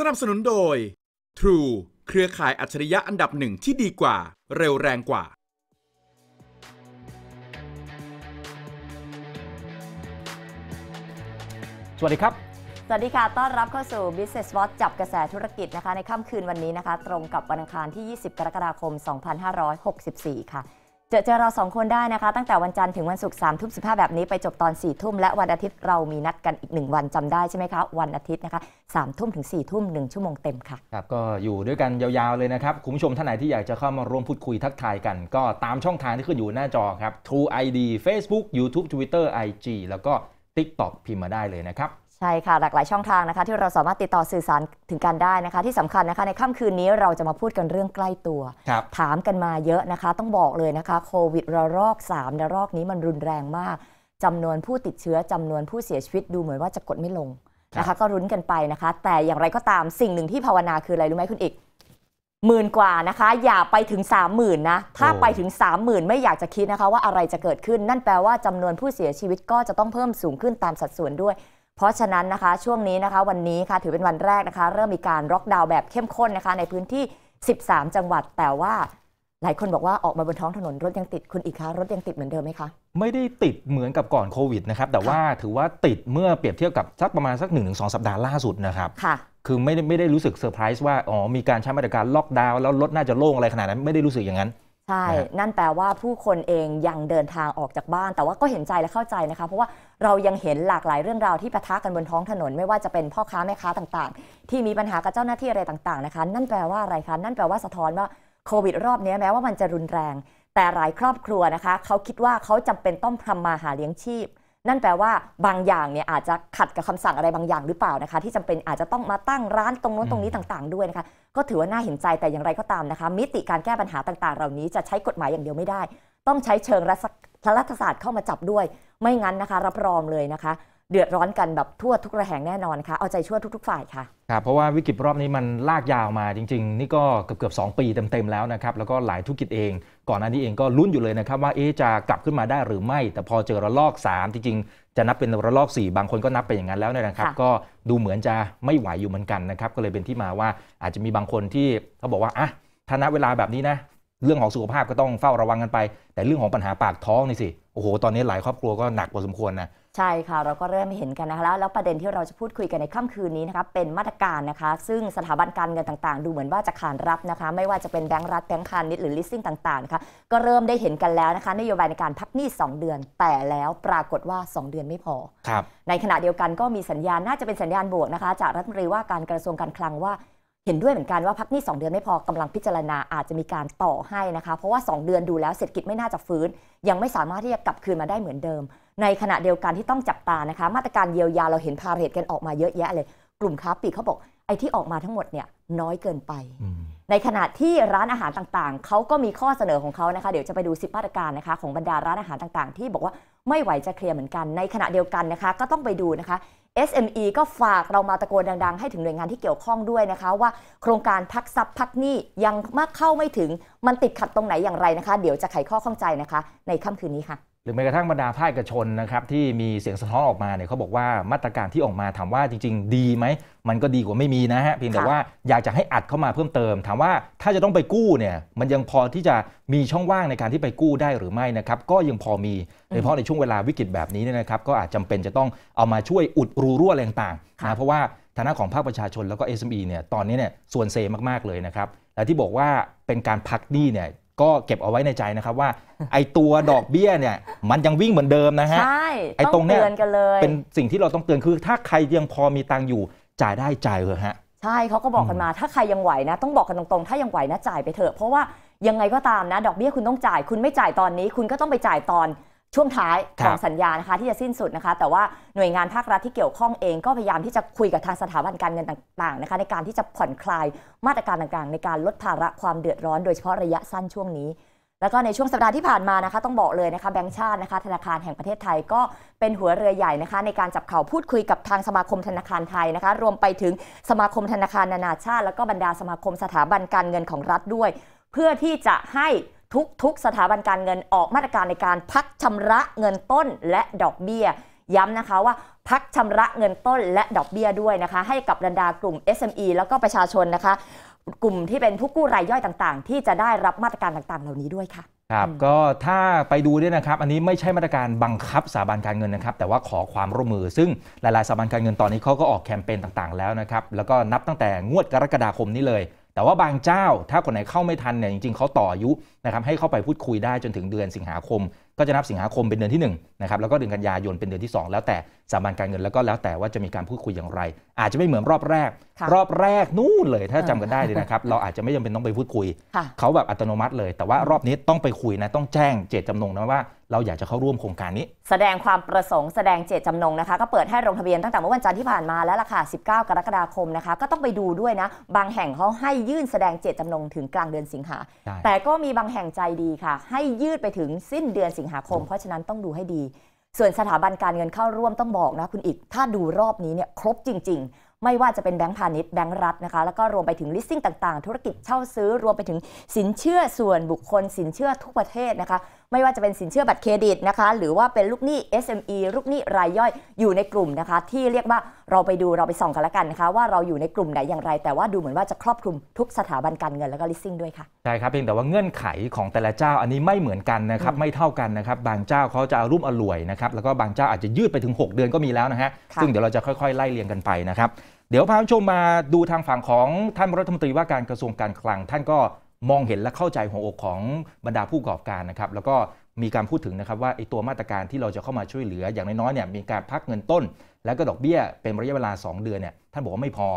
สนับสนุนโดย True เครือข่ายอัจฉริยะอันดับหนึ่งที่ดีกว่า เร็วแรงกว่า สวัสดีครับ สวัสดีค่ะ ต้อนรับเข้าสู่ Business Watch จับกระแสธุรกิจนะคะ ในค่ำคืนวันนี้นะคะ ตรงกับวันอังคารที่ 20กรกฎาคม 2564 ค่ะเจอเจอเราสองคนได้นะคะตั้งแต่วันจันทร์ถึงวันศุกร์สามทุ่มสิบห้าแบบนี้ไปจบตอนสี่ทุ่มและวันอาทิตย์เรามีนัดกันอีกหนึ่งวันจำได้ใช่ไหมคะ วันอาทิตย์นะคะสามทุ่มถึงสี่ทุ่มหนึ่งชั่วโมงเต็มค่ะครับก็อยู่ด้วยกันยาวๆเลยนะครับ คุณผู้ชมท่านไหนที่อยากจะเข้ามาร่วมพูดคุยทักทายกันก็ตามช่องทางที่ขึ้นอยู่หน้าจอครับ True ID Facebook YouTube Twitter IG แล้วก็ TikTok พิมพ์มาได้เลยนะครับใช่ค่ะ หลากหลายช่องทางนะคะที่เราสามารถติดต่อสื่อสารถึงกันได้นะคะ ที่สำคัญนะคะ ในค่ำคืนนี้เราจะมาพูดกันเรื่องใกล้ตัว ถามกันมาเยอะนะคะ ต้องบอกเลยนะคะ โควิดระลอก3ระลอกนี้มันรุนแรงมาก จำนวนผู้ติดเชื้อจำนวนผู้เสียชีวิตดูเหมือนว่าจะกดไม่ลงนะคะก็รุนกันไปนะคะ แต่อย่างไรก็ตามสิ่งหนึ่งที่ภาวนาคืออะไร รู้ไหมคุณอีกหมื่นกว่านะคะอย่าไปถึง3 0 0 0 0นนะถ้าไปถึง3 0,000ไม่อยากจะคิดนะคะว่าอะไรจะเกิดขึ้นนั่นแปลว่าจำนวนผู้เสียชีวิตก็จะต้องเพิ่มสูงขึ้นตามสัดส่วนด้วยเพราะฉะนั้นนะคะช่วงนี้นะคะวันนี้ค่ะถือเป็นวันแรกนะคะ เริ่มมีการล็อกดาวน์แบบเข้มข้นนะคะในพื้นที่ 13 จังหวัด แต่ว่าหลายคนบอกว่าออกมาบนท้องถนนรถยังติดคุณอีกคะรถยังติดเหมือนเดิมไหมคะ ไม่ได้ติดเหมือนกับก่อนโควิดนะครับแต่ว่าถือว่าติดเมื่อเปรียบเทียบกับสักประมาณสัก1นสสัปดาห์ล่าสุดนะครับค่ะคือไม่ได้ไม่ได้รู้สึกเซอร์ไพรส์ว่าอ๋อมีการใช้มาตรการล็อกดาวน์แล้วรถน่าจะโล่งอะไรขนาดนั้นไม่ได้รู้สึกอย่างนั้นใช่ นั่นแปลว่าผู้คนเองยังเดินทางออกจากบ้าน แต่ว่าก็เห็นใจและเข้าใจนะคะ เพราะว่าเรายังเห็นหลากหลายเรื่องราวที่ปะทะกันบนท้องถนนไม่ว่าจะเป็นพ่อค้าแม่ค้าต่างๆ ที่มีปัญหากับเจ้าหน้าที่อะไรต่าง ๆ นะคะ นั่นแปลว่าอะไรคะ นั่นแปลว่าสะท้อนว่าโควิดรอบนี้แม้ว่ามันจะรุนแรง แต่หลายครอบครัวนะคะ เขาคิดว่าเขาจำเป็นต้องทำมาหาเลี้ยงชีพนั่นแปลว่าบางอย่างเนี่ยอาจจะขัดกับคำสั่งอะไรบางอย่างหรือเปล่านะคะ ที่จำเป็นอาจจะต้องมาตั้งร้านตรงโน้นตรงนี้ต่างๆด้วยนะคะก็ถือว่าน่าเห็นใจแต่อย่างไรก็ตามนะคะ มิติการแก้ปัญหาต่างๆเหล่านี้จะใช้กฎหมายอย่างเดียวไม่ได้ ต้องใช้เชิงรัฐศาสตร์เข้ามาจับด้วย ไม่งั้นนะคะ รับรองเลยนะคะเดือดร้อนกันแบบทั่วทุกระแหงแน่นอนค่ะเอาใจช่วยทุก ๆ ฝ่ายค่ะครับเพราะว่าวิกฤตรอบนี้มันลากยาวมาจริง ๆ นี่ก็เกือบเกือบสปีเต็ม ๆ แล้วนะครับ แล้วก็หลายธุรกิจเอง ก่อนหน้านี้เองก็ลุ้นอยู่เลยนะครับว่า เอจะกลับขึ้นมาได้หรือไม่แต่พอเจอระลอก 3 จริงๆจะนับเป็นระลอก 4 บางคนก็นับเป็นอย่างนั้นแล้วนะครับก็ดูเหมือนจะไม่ไหวอยู่เหมือนกันนะครับก็เลยเป็นที่มาว่าอาจจะมีบางคนที่เขาบอกว่าอ่ะถ้านบเวลาแบบนี้นะ เรื่องของสุขภาพก็ต้องเฝ้าระวังกันไป แต่เรื่องของปัญหาปากท้องนี่สิโอ้โหตอนนี้หลายครอบครัวก็หนักพอสมควรนะใช่ค่ะ เราก็เริ่มเห็นกันนะคะแล้วประเด็นที่เราจะพูดคุยกันในค่ำคืนนี้นะคะเป็นมาตรการนะคะ ซึ่งสถาบันการเงินต่างๆ ดูเหมือนว่าจะขานรับนะคะไม่ว่าจะเป็นแบงก์รัฐแบงก์พาณิชย์หรือลิสซิ่งต่างๆนะคะก็เริ่มได้เห็นกันแล้วนะคะนโยบายในการพักหนี้2เดือน แต่แล้วปรากฏว่า 2 เดือนไม่พอในขณะเดียวกันก็มีสัญญาณน่าจะเป็นสัญญาณบวกนะคะ จากรัฐมนตรีว่าการกระทรวงการคลังว่าเห็นด้วยเหมือนกันว่าพักนี้2เดือนไม่พอกำลังพิจารณาอาจจะมีการต่อให้นะคะเพราะว่า 2 เดือนดูแล้วเศรษฐกิจไม่น่าจะฟื้น ยังไม่สามารถที่จะกลับคืนมาได้เหมือนเดิม ในขณะเดียวกันที่ต้องจับตานะคะมาตรการเยียวยาเราเห็นพาเรตกันออกมาเยอะแยะเลยกลุ่มค้าปลีกเขาบอกไอ้ที่ออกมาทั้งหมดเนี่ยน้อยเกินไป ในขณะที่ร้านอาหารต่างๆเขาก็มีข้อเสนอของเขานะคะเดี๋ยวจะไปดูิบมาตรการนะคะของบรรดาร้านอาหารต่างๆ ที่บอกว่าไม่ไหวจะเคลียร์เหมือนกัน ในขณะเดียวกันนะคะก็ต้องไปดูนะคะ SME ก็ฝากเรามาตะโกนดังๆให้ถึงหน่วยงานที่เกี่ยวข้องด้วยนะคะ ว่าโครงการพักซับพักหนี้ยังมากเข้าไม่ถึงมันติดขัดตรงไหนอย่างไรนะคะ เดี๋ยวจะไขข้อข้องใจนะคะ ในค่ำคืนนี้ค่ะหรือแม้กระทั่งบรรดาภาคเอกชนนะครับที่มีเสียงสะท้อนออกมาเนี่ยเขาบอกว่ามาตรการที่ออกมาถามว่าจริง ๆ ดีไหมมันก็ดีกว่าไม่มีนะฮะเพียงแต่ว่าอยากจะให้อัดเข้ามาเพิ่มเติม ถามว่าถ้าจะต้องไปกู้เนี่ยมันยังพอที่จะมีช่องว่างในการที่ไปกู้ได้หรือไม่นะครับก็ยังพอมีโดยเฉพาะในช่วงเวลาวิกฤตแบบนี้เนี่ยนะครับก็อาจจำเป็นจะต้องเอามาช่วยอุดรูรั่วแรงต่างนะเพราะว่าฐานะของภาคประชาชนแล้วก็ SME เนี่ยตอนนี้เนี่ยส่วนเซมากๆเลยนะครับและที่บอกว่าเป็นการพักหนี้เนี่ยก็เก็บเอาไว้ในใจนะครับว่า ไอตัวดอกเบี้ยเนี่ย มันยังวิ่งเหมือนเดิมนะฮะใช่ไอตรงเนี้ยเป็นสิ่งที่เราต้องเตือนคือถ้าใครยังพอมีตังอยู่ จ่ายได้จ่ายเถอะฮะใช่เขาก็บอกกันมาถ้าใครยังไหวนะ ต้องบอกกันตรงๆถ้ายังไหวนะจ่ายไปเถอะเพราะว่ายังไงก็ตามนะ ดอกเบี้ยคุณต้องจ่ายคุณไม่จ่ายตอนนี้ คุณก็ต้องไปจ่ายตอนช่วงท้าย ของสัญญานะคะที่จะสิ้นสุดนะคะ แต่ว่าหน่วยงานภาครัฐที่เกี่ยวข้องเอง ก็พยายามที่จะคุยกับทางสถาบันการเงินต่างๆนะคะในการที่จะผ่อนคลายมาตรการต่างๆ ในการลดภาระความเดือดร้อนโดยเฉพาะระยะสั้นช่วงนี้ แล้วก็ในช่วงสัปดาห์ที่ผ่านมานะคะต้องบอกเลยนะคะแบงก์ชาตินะคะธนาคารแห่งประเทศไทย ก็เป็นหัวเรือใหญ่นะคะในการจับเข่าพูดคุยกับทางสมาคมธนาคารไทยนะคะรวมไปถึงสมาคมธนาคารนานาชาติ แล้วก็บรรดาสมาคมสถาบันการเงินของรัฐด้วย เพื่อที่จะให้ทุกๆสถาบันการเงินออกมาตรการในการพักชำระเงินต้นและดอกเบี้ยย้ำนะคะว่าพักชำระเงินต้นและดอกเบี้ยด้วยนะคะ ให้กับบรรดากลุ่ม SME แล้วก็ประชาชนนะคะ กลุ่มที่เป็นผู้กู้รายย่อยต่างๆ ที่จะได้รับมาตรการต่างๆ เหล่านี้ด้วยค่ะครับก็ถ้าไปดูด้วยนะครับ อันนี้ไม่ใช่มาตรการบังคับสถาบันการเงินนะครับ แต่ว่าขอความร่วมมือซึ่งหลายๆสถาบันการเงินตอนนี้เขาก็ออกแคมเปญต่างๆแล้วนะครับแล้วก็นับตั้งแต่งวดกรกฎาคมนี้เลยแต่ว่าบางเจ้าถ้าคนไหนเข้าไม่ทันเนี่ยจริงๆ เขาต่ออายุนะครับให้เข้าไปพูดคุยได้จนถึงเดือนสิงหาคม ก็จะนับสิงหาคมเป็นเดือนที่1นะครับแล้วก็เดือนกันยายนเป็นเดือนที่ 2 แล้วแต่สถาบันการเงินแล้วก็แล้วแต่ว่าจะมีการพูดคุยอย่างไร อาจจะไม่เหมือนรอบแรก รอบแรกนู่นเลยถ้าจำกันได้เลยนะครับเราอาจจะไม่จำเป็นต้องไปพูดคุย เขาแบบอัตโนมัติเลย แต่ว่ารอบนี้ต้องไปคุยนะต้องแจ้งเจตจำนงนะว่า เราอยากจะเข้าร่วมโครงการนี้ แสดงความประสงค์แสดงเจตจำนงนะคะก็เปิดให้ลงทะเบียนตั้งแต่เมื่อวันจันทร์ที่ผ่านมา แล้วล่ะค่ะ19กรกฎาคมนะคะ ก็ต้องไปดูด้วยนะบางแห่งเขาให้ยื่นแสดงเจตจำนงถึงกลางเดือนสิงหาแต่ก็มีบางแห่งใจดีค่ะ ให้ยืดไปถึงสิ้นเดือนสิงหาคม เพราะฉะนั้นต้องดูให้ดีส่วนสถาบันการเงินเข้าร่วมต้องบอกนะคุณอีก ถ้าดูรอบนี้เนี่ยครบจริงๆ ไม่ว่าจะเป็นแบงก์พาณิชย์แบงก์รัฐนะคะ แล้วก็รวมไปถึงลิสซิ่งต่างๆ ธุรกิจเช่าซื้อ รวมไปถึงสินเชื่อส่วนบุคคล สินเชื่อทุกประเทศนะคะไม่ว่าจะเป็นสินเชื่อบัตรเครดิตนะคะ หรือว่าเป็นลูกหนี้ SME ลูกหนี้รายย่อยอยู่ในกลุ่มนะคะ ที่เรียกว่าเราไปดูเราไปส่องกันละกันนะคะ ว่าเราอยู่ในกลุ่มไหนอย่างไร แต่ว่าดูเหมือนว่าจะครอบคลุมทุกสถาบันการเงินแล้วก็ลิสซิ่งด้วยค่ะ ใช่ครับเพียงแต่ว่าเงื่อนไขของแต่ละเจ้าอันนี้ไม่เหมือนกันนะครับไม่เท่ากันนะครับบางเจ้าเขาจะรุ่มอร่วยนะครับแล้วก็บางเจ้าอาจจะยืดไปถึง 6 เดือนก็มีแล้วนะฮะซึ่งเดี๋ยวเราจะค่อยๆไล่เรียงกันไปนะครับเดี๋ยวพาผู้ชมมาดูทางฝั่งของท่านรัฐมนตรีว่าการกระทรวงการคลังท่านก็มองเห็นและเข้าใจหัวอกของบรรดาผู้ประกอบการนะครับ แล้วก็มีการพูดถึงนะครับว่าไอ้ตัวมาตรการที่เราจะเข้ามาช่วยเหลืออย่างน้อยๆเนี่ยมีการพักเงินต้น แล้วก็ดอกเบี้ยเป็นระยะเวลา 2 เดือนเนี่ยท่านบอกว่าไม่พอ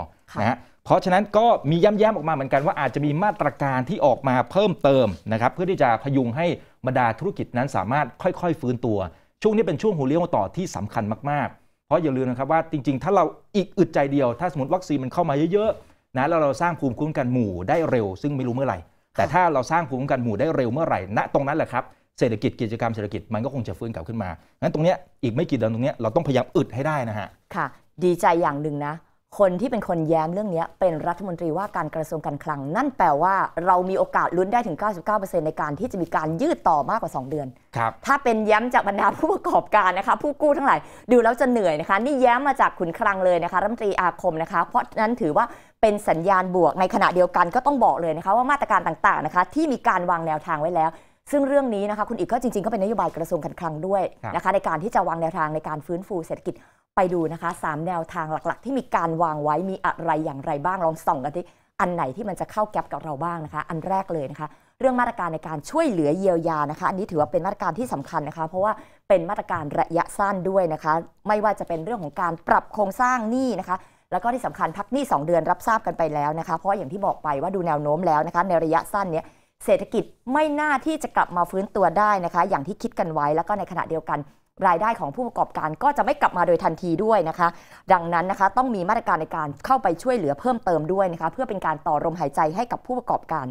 นะฮะ เพราะฉะนั้นก็มีย้ำๆออกมาเหมือนกันว่าอาจจะมีมาตรการที่ออกมาเพิ่มเติมนะครับเพื่อที่จะพยุงให้บรรดาธุรกิจนั้นสามารถค่อยๆ ฟื้นตัว ช่วงนี้เป็นช่วงหัวเลี้ยวต่อที่สำคัญมากๆเพราะอย่าลืมนะครับว่าจริงๆ ถ้าเราอีกอึดใจเดียวถ้าสมมติวัคซีนมันเข้ามาเยอะๆนะแล้วเราสร้างภูมิคุ้มกันหมู่ได้เร็วซึ่งไม่รู้เมื่อไหร่แต่ถ้าเราสร้างภูมิคุ้มกันหมู่ได้เร็วเมื่อไหร่ ณ ตรงนั้นแหละครับ เศรษฐกิจกิจกรรมเศรษฐกิจ มันก็คงจะฟื้นกลับขึ้นมา งั้นตรงนี้อีกไม่กี่เดือนตรงนี้เราต้องพยายามอึดให้ได้นะฮะ ค่ะ ดีใจอย่างหนึ่งนะคนที่เป็นคนแย้มเรื่องนี้เป็นรัฐมนตรีว่าการกระทรวงการคลัง นั่นแปลว่า เรามีโอกาสลุ้นได้ถึง 99%ในการที่จะมีการยืดต่อมากกว่า 2 เดือน ครับ ถ้าเป็นแย้มจากบรรดาผู้ประกอบการนะคะผู้กู้ทั้งหลายดูแล้วจะเหนื่อยนะคะนี่แย้มมาจากขุนคลังเลยนะคะรัฐมนตรีอาคมนะคะเพราะนั้นถือว่าเป็นสัญญาณบวกในขณะเดียวกันก็ต้องบอกเลยนะคะว่ามาตรการต่างๆนะคะที่มีการวางแนวทางไว้แล้ว ซึ่งเรื่องนี้นะคะคุณอีกก็จริงๆก็เป็นนโยบายกระทรวงการคลังด้วยนะคะในการที่จะวางแนวทางในการฟื้นฟูเศรษฐกิจไปดูนะคะ3แนวทางหลักๆ ที่มีการวางไว้มีอะไรอย่างไรบ้างลองส่องกันที่อันไหนที่มันจะเข้าแก๊ปกับเราบ้างนะคะ อันแรกเลยนะคะเรื่องมาตรการในการช่วยเหลือเยียวยานะคะอันนี้ถือว่าเป็นมาตรการที่สำคัญนะคะ เพราะว่าเป็นมาตรการระยะสั้นด้วยนะคะ ไม่ว่าจะเป็นเรื่องของการปรับโครงสร้างหนี้นะคะแล้วก็ที่สำคัญพักหนี้2เดือนรับทราบกันไปแล้วนะคะเพราะอย่างที่บอกไปว่าดูแนวโน้มแล้วนะคะในระยะสั้นเนี้ยเศรษฐกิจไม่น่าที่จะกลับมาฟื้นตัวได้นะคะ อย่างที่คิดกันไว้แล้วก็ในขณะเดียวกันรายได้ของผู้ประกอบการก็จะไม่กลับมาโดยทันทีด้วยนะคะ ดังนั้นนะคะต้องมีมาตรการในการเข้าไปช่วยเหลือเพิ่มเติมด้วยนะคะ เพื่อเป็นการต่อลมหายใจให้กับผู้ประกอบการ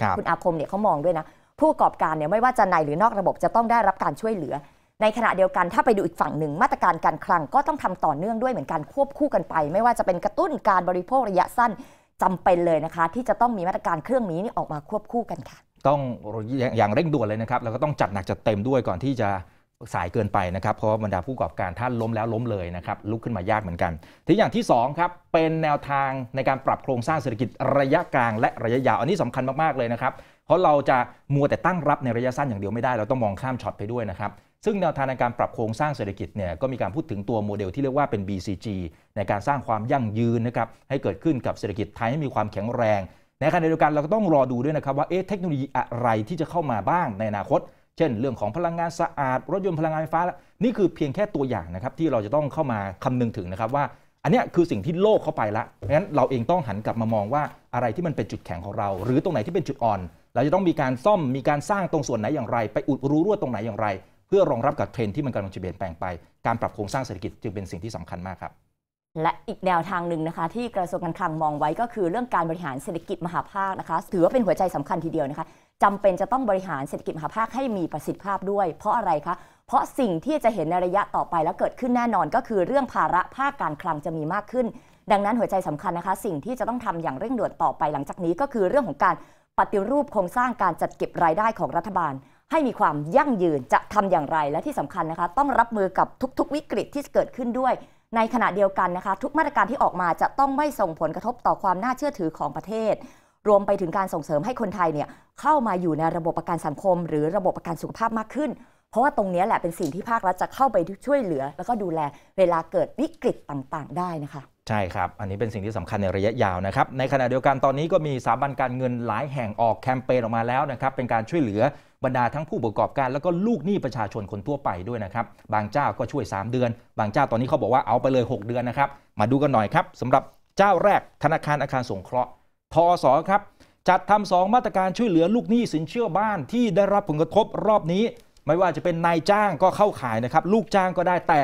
คคุณอาคมเนี่ยเขามองด้วยนะ ผู้ประกอบการเนี่ยไม่ว่าจะในหรือนอกระบบจะต้องได้รับการช่วยเหลือ ในขณะเดียวกันถ้าไปดูอีกฝั่งหนึ่งมาตรการการคลังก็ต้องทำต่อเนื่องด้วยเหมือนกันควบคู่กันไป ไม่ว่าจะเป็นกระตุ้นการบริโภคระยะสั้นจำเป็นเลยนะคะ ที่จะต้องมีมาตรการเครื่องนี้ออกมาควบคู่กันค่ะ ต้องอย่างเร่งด่วนเลยนะครับแล้วก็ต้องจัดหนักจัดเต็มด้วยก่อนที่จะสายเกินไปนะครับเพราะบรรดาผู้ประกอบการท่านล้มแล้วล้มเลยนะครับลุกขึ้นมายากเหมือนกันที่อย่างที่2ครับเป็นแนวทางในการปรับโครงสร้างเศรษฐกิจระยะกลางและระยะยาวอันนี้สำคัญมากๆเลยนะครับเพราะเราจะมัวแต่ตั้งรับในระยะสั้นอย่างเดียวไม่ได้เราต้องมองข้ามช็อตไปด้วยนะครับซึ่งแนวทางในการปรับโครงสร้างเศรษฐกิจเนี่ยก็มีการพูดถึงตัวโมเดลที่เรียกว่าเป็น BCG ในการสร้างความยั่งยืนนะครับให้เกิดขึ้นกับเศรษฐกิจไทยให้มีความแข็งแรงในขณะเดียวกันเราก็ต้องรอดูด้วยนะครับว่าเอ๊ะเทคโนโลยีอะไรที่จะเข้ามาบ้างในอนาคตเช่นเรื่องของพลังงานสะอาด รถยนต์พลังงานไฟฟ้าลนี่คือเพียงแค่ตัวอย่างนะครับที่เราจะต้องเข้ามาคำนึงถึงนะครับว่า อันนี้คือสิ่งที่โลกเข้าไปละเพราะะฉนั้นเราเองต้องหันกลับมามองว่าอะไรที่มันเป็นจุดแข็งของเรา หรือตรงไหนที่เป็นจุดอ่อน เราจะต้องมีการซ่อมมีการสร้างตรงส่วนไหนอย่างไร ไปอุดรูรั่วตรงไหนอย่างไร เพื่อรองรับกับเทรนที่มันกำลังจะเปลี่ยนแปลงไป การปรับโครงสร้างเศรษฐกิจจึงเป็นสิ่งที่สำคัญมากครับและอีกแนวทางหนึ่งนะคะ ที่กระทรวงการคลังมองไว้ ก็คือเรื่องการบริหารเศรษฐกิจมหาภาคนะคะถือว่าเป็นหัวใจสำคัญทีเดียวนะคะจำเป็นจะต้องบริหารเศรษฐกิจมหาภาคให้มีประสิทธิภาพด้วย เพราะอะไรคะเพราะสิ่งที่จะเห็นในระยะต่อไปและเกิดขึ้นแน่นอนก็คือเรื่องภาระภาคการคลังจะมีมากขึ้น ดังนั้นหัวใจสำคัญนะคะ สิ่งที่จะต้องทำอย่างเร่งด่วนต่อไป หลังจากนี้ก็คือเรื่องของการปฏิรูปโครงสร้างการจัดเก็บรายได้ของรัฐบาล ให้มีความยั่งยืนจะทำอย่างไร และที่สำคัญนะคะ ต้องรับมือกับทุก ๆ วิกฤตที่เกิดขึ้นด้วยในขณะเดียวกันนะคะทุกมาตรการที่ออกมาจะต้องไม่ส่งผลกระทบต่อความน่าเชื่อถือของประเทศ รวมไปถึงการส่งเสริมให้คนไทยเนี่ยเข้ามาอยู่ในระบบประกันสังคม หรือระบบประกันสุขภาพมากขึ้น เพราะว่าตรงนี้แหละเป็นสิ่งที่ภาครัฐจะเข้าไปช่วยเหลือ แล้วก็ดูแลเวลาเกิดวิกฤตต่างๆได้นะคะใช่ครับอันนี้เป็นสิ่งที่สำคัญในระยะยาวนะครับในขณะเดียวกันตอนนี้ก็มีสถาบันการเงินหลายแห่งออกแคมเปญออกมาแล้วนะครับเป็นการช่วยเหลือบรรดาทั้งผู้ประกอบการแล้วก็ลูกหนี้ประชาชนคนทั่วไปด้วยนะครับ บางเจ้าก็ช่วย 3 เดือน บางเจ้าตอนนี้เขาบอกว่าเอาไปเลย 6 เดือนนะครับมาดูกันหน่อยครับสำหรับเจ้าแรกธนาคารอาคารสงเคราะห์ทอสอครับจัดทำสองมาตรการช่วยเหลือลูกหนี้สินเชื่อบ้านที่ได้รับผลกระทบรอบนี้ ไม่ว่าจะเป็นนายจ้างก็เข้าขายนะครับ ลูกจ้างก็ได้แต่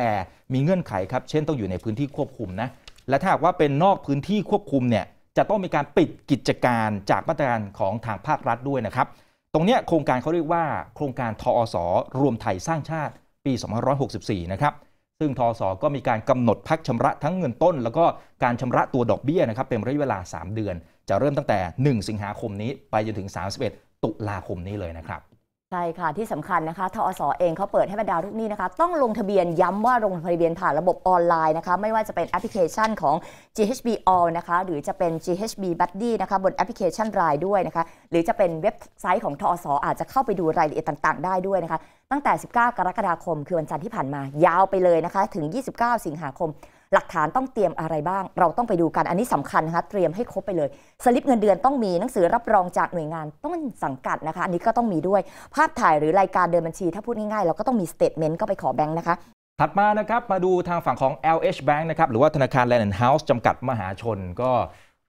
มีเงื่อนไขครับ เช่นต้องอยู่ในพื้นที่ควบคุมนะและถ้าหากว่าเป็นนอกพื้นที่ควบคุมเนี่ยจะต้องมีการปิดกิจการจากมาตรการของทางภาครัฐด้วยนะครับรงนี้โครงการเขาเรียกว่าโครงการทอสรวมไทยสร้างชาติปี2564 นะครับ ซึ่งทอสก็มีการกำหนดพักชำระทั้งเงินต้น แล้วก็การชำระตัวดอกเบี้ยนะครับ เป็นระยะเวลา 3 เดือน จะเริ่มตั้งแต่ 1 สิงหาคมนี้ ไปจนถึง 31 ตุลาคมนี้เลยนะครับใช่ค่ะที่สำคัญนะคะทอสอเองเขาเปิดให้บรรดาลูกหนี้นะคะ ต้องลงทะเบียนย้ำว่าลงทะเบียนผ่านระบบออนไลน์นะคะ ไม่ว่าจะเป็นแอปพลิเคชันของ GHB All นะคะหรือจะเป็น GHB Buddy นะคะบนแอปพลิเคชันรายด้วยนะคะ หรือจะเป็นเว็บไซต์ของทอสออาจจะเข้าไปดูรายละเอียดต่าง ๆ ได้ด้วยนะคะ ตั้งแต่ 19 กรกฎาคม คือวันจันทร์ที่ผ่านมายาวไปเลยนะคะ ถึง 29 สิงหาคมหลักฐานต้องเตรียมอะไรบ้าง เราต้องไปดูกัน อันนี้สำคัญนะคะ เตรียมให้ครบไปเลย สลิปเงินเดือนต้องมี หนังสือรับรองจากหน่วยงานต้นสังกัดนะคะ อันนี้ก็ต้องมีด้วย ภาพถ่ายหรือรายการเดินบัญชี ถ้าพูดง่ายๆเราก็ต้องมีสเตทเมนต์ก็ไปขอแบงค์นะคะ ถัดมานะครับ มาดูทางฝั่งของ LH Bank นะครับ หรือว่าธนาคาร Land ์เฮ House จำกัดมหาชน ก็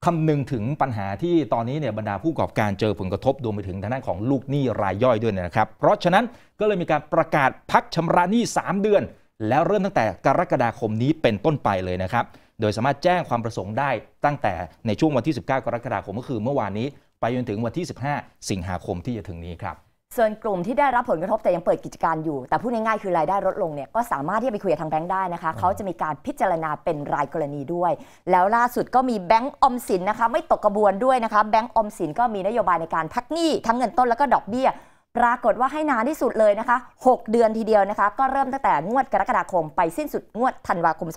คำนึงถึงปัญหาที่ตอนนี้เนี่ยบรรดาผู้ประกอบการเจอผลกระทบรวมไปถึงทางด้านของลูกหนี้รายย่อยด้วยนะครับ เพราะฉะนั้นก็เลยมีการประกาศพักชำระหนี้ 3 เดือนแล้วเริ่มตั้งแต่กรกฎาคมนี้เป็นต้นไปเลยนะครับ โดยสามารถแจ้งความประสงค์ได้ตั้งแต่ในช่วงวันที่ 19 กรกฎาคมก็คือเมื่อวานนี้ ไปจนถึงวันที่ 15 สิงหาคมที่จะถึงนี้ครับส่วนกลุ่มที่ได้รับผลกระทบแต่ยังเปิดกิจการอยู่ แต่พูดง่ายๆ คือรายได้ลดลงเนี่ยก็สามารถที่จะไปคุยกับทางแบงค์ได้นะคะเขาจะมีการพิจารณาเป็นรายกรณีด้วย แล้วล่าสุดก็มีแบงก์อมสินนะคะไม่ตกกระบวนด้วยนะคะแบงก์อมสินก็มีนโยบายในการพักหนี้ ทั้งเงินต้นแล้วก็ดอกเบี้ยปรากฏว่าให้นานที่สุดเลยนะคะ 6 เดือนทีเดียวนะคะ ก็เริ่มตั้งแต่งวดกรกฎาคมไปสิ้นสุดงวดธันวาคม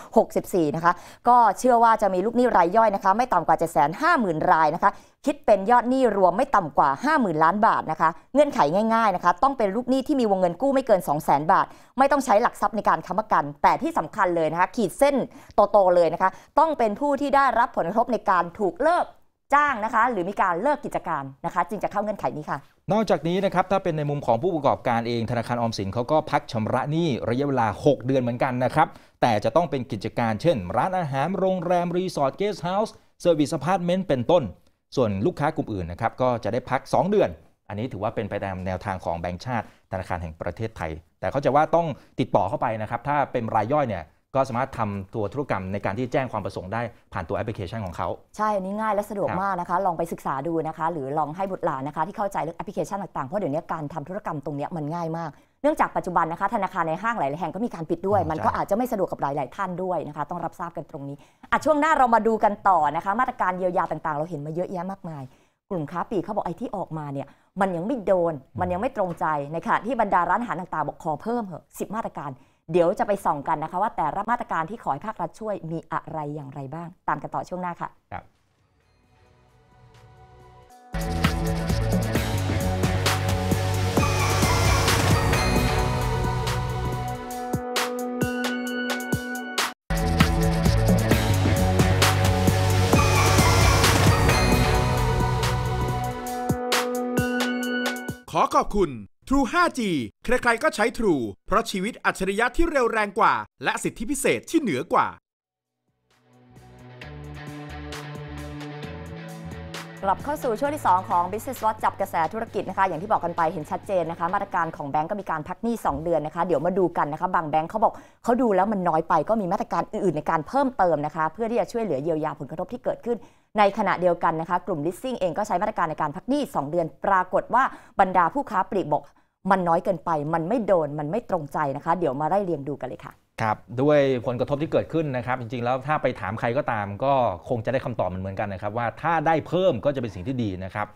2564นะคะ ก็เชื่อว่าจะมีลูกหนี้รายย่อยนะคะไม่ต่ำกว่า750,000 รายนะคะ คิดเป็นยอดหนี้รวมไม่ต่ำกว่า 50,000 ล้านบาทนะคะ เงื่อนไขง่ายๆนะคะ ต้องเป็นลูกหนี้ที่มีวงเงินกู้ไม่เกิน200,000บาท ไม่ต้องใช้หลักทรัพย์ในการค้ำประกันแต่ที่สำคัญเลยนะคะ ขีดเส้นโตๆเลยนะคะ ต้องเป็นผู้ที่ได้รับผลกระทบในการถูกเลิกจ้างนะคะ หรือมีการเลิกกิจการนะคะ จึงจะเข้าเงื่อนไขนี้ค่ะนอกจากนี้นะครับถ้าเป็นในมุมของผู้ประกอบการเองธนาคารออมสินเขาก็พักชำระหนี้ระยะเวลา 6 เดือนเหมือนกันนะครับ แต่จะต้องเป็นกิจการเช่น ร้านอาหารโรงแรมรีสอร์ทเกสต์เฮาส์เซอร์วิสอพาร์ตเมนต์เป็นต้น ส่วนลูกค้ากลุ่มอื่นนะครับก็จะได้พัก 2 เดือน อันนี้ถือว่าเป็นไปตามแนวทางของแบงก์ชาติธนาคารแห่งประเทศไทย แต่เขาจะว่าต้องติดต่อเข้าไปนะครับถ้าเป็นรายย่อยเนี่ยก็สามารถทำตัวธุรกรรมในการที่แจ้งความประสงค์ได้ผ่านตัวแอปพลิเคชันของเขา ใช่นี่ง่ายและสะดวกมากนะคะ ลองไปศึกษาดูนะคะ หรือลองให้บุตรหลานนะคะที่เข้าใจเรื่องแอปพลิเคชันต่างๆเพราะเดี๋ยวนี้การทำธุรกรรมตรงนี้มันง่ายมาก เนื่องจากปัจจุบันนะคะ ธนาคารในห้างหลายแห่งก็มีการปิดด้วย มันก็อาจจะไม่สะดวกกับหลายๆท่านด้วยนะคะ ต้องรับทราบกันตรงนี้อ่ะช่วงหน้าเรามาดูกันต่อนะคะมาตรการเยียวยาต่างๆ เราเห็นมาเยอะแยะมากมายกลุ่มค้าปลีกเขาบอกไอ้ที่ออกมาเนี่ยมันยังไม่โดน มันยังไม่ตรงใจในขณะที่บรรดาร้านอาหารต่างๆบอกขอเพิ่มเหอะสิบมาตรการเดี๋ยวจะไปส่องกันนะคะว่าแต่ละมาตรการที่ขอให้ภาครัฐช่วยมีอะไรอย่างไรบ้าง ตามกันต่อช่วงหน้าค่ะครับขอขอบคุณ True 5G ใครๆ ก็ใช้ True เพราะชีวิตอัจฉริยะที่เร็วแรงกว่า และสิทธิพิเศษที่เหนือกว่ากลับเข้าสู่ช่วงที่ 2 ของ Business Watch จับกระแสธุรกิจนะคะอย่างที่บอกกันไปเห็นชัดเจนนะคะ มาตรการของแบงก์ก็มีการพักหนี้ 2 เดือนนะคะเดี๋ยวมาดูกันนะคะ บางแบงก์เขาบอกเขาดูแล้วมันน้อยไปก็มีมาตรการอื่น ๆ ในการเพิ่มเติมนะคะ เพื่อที่จะช่วยเหลือเยียวยาผลกระทบที่เกิดขึ้น ในขณะเดียวกันนะคะ กลุ่ม leasing เองก็ใช้มาตรการในการพักหนี้2เดือน ปรากฏว่าบรรดาผู้ค้าปลีกบอกมันน้อยเกินไป มันไม่โดนมันไม่ตรงใจนะคะ เดี๋ยวมาไล่เรียงดูกันเลยค่ะครับด้วยผลกระทบที่เกิดขึ้นนะครับจริงๆ แล้วถ้าไปถามใครก็ตาม ก็คงจะได้คำตอบเหมือนกันนะครับว่าถ้าได้เพิ่มก็จะเป็นสิ่งที่ดีนะครับ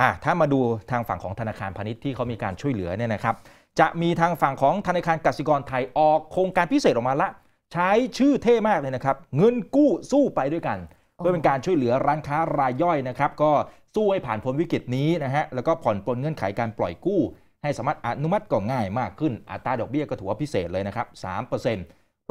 อ่ะถ้ามาดูทางฝั่งของธนาคารพาณิชย์ที่เขามีการช่วยเหลือเนี่ยนะครับ จะมีทางฝั่งของธนาคารกสิกรไทยออกโครงการพิเศษออกมาละ ใช้ชื่อเท่มากเลยนะครับเงินกู้สู้ไปด้วยกัน เพื่อเป็นการช่วยเหลือร้านค้ารายย่อยนะครับก็สู้ให้ผ่านพ้นวิกฤตนี้นะฮะแล้วก็ผ่อนปลนเงื่อนไขการปล่อยกู้ให้สามารถอนุมัติก็ง่ายมากขึ้นอัตราดอกเบี้ยก็ถือว่าพิเศษเลยนะครับส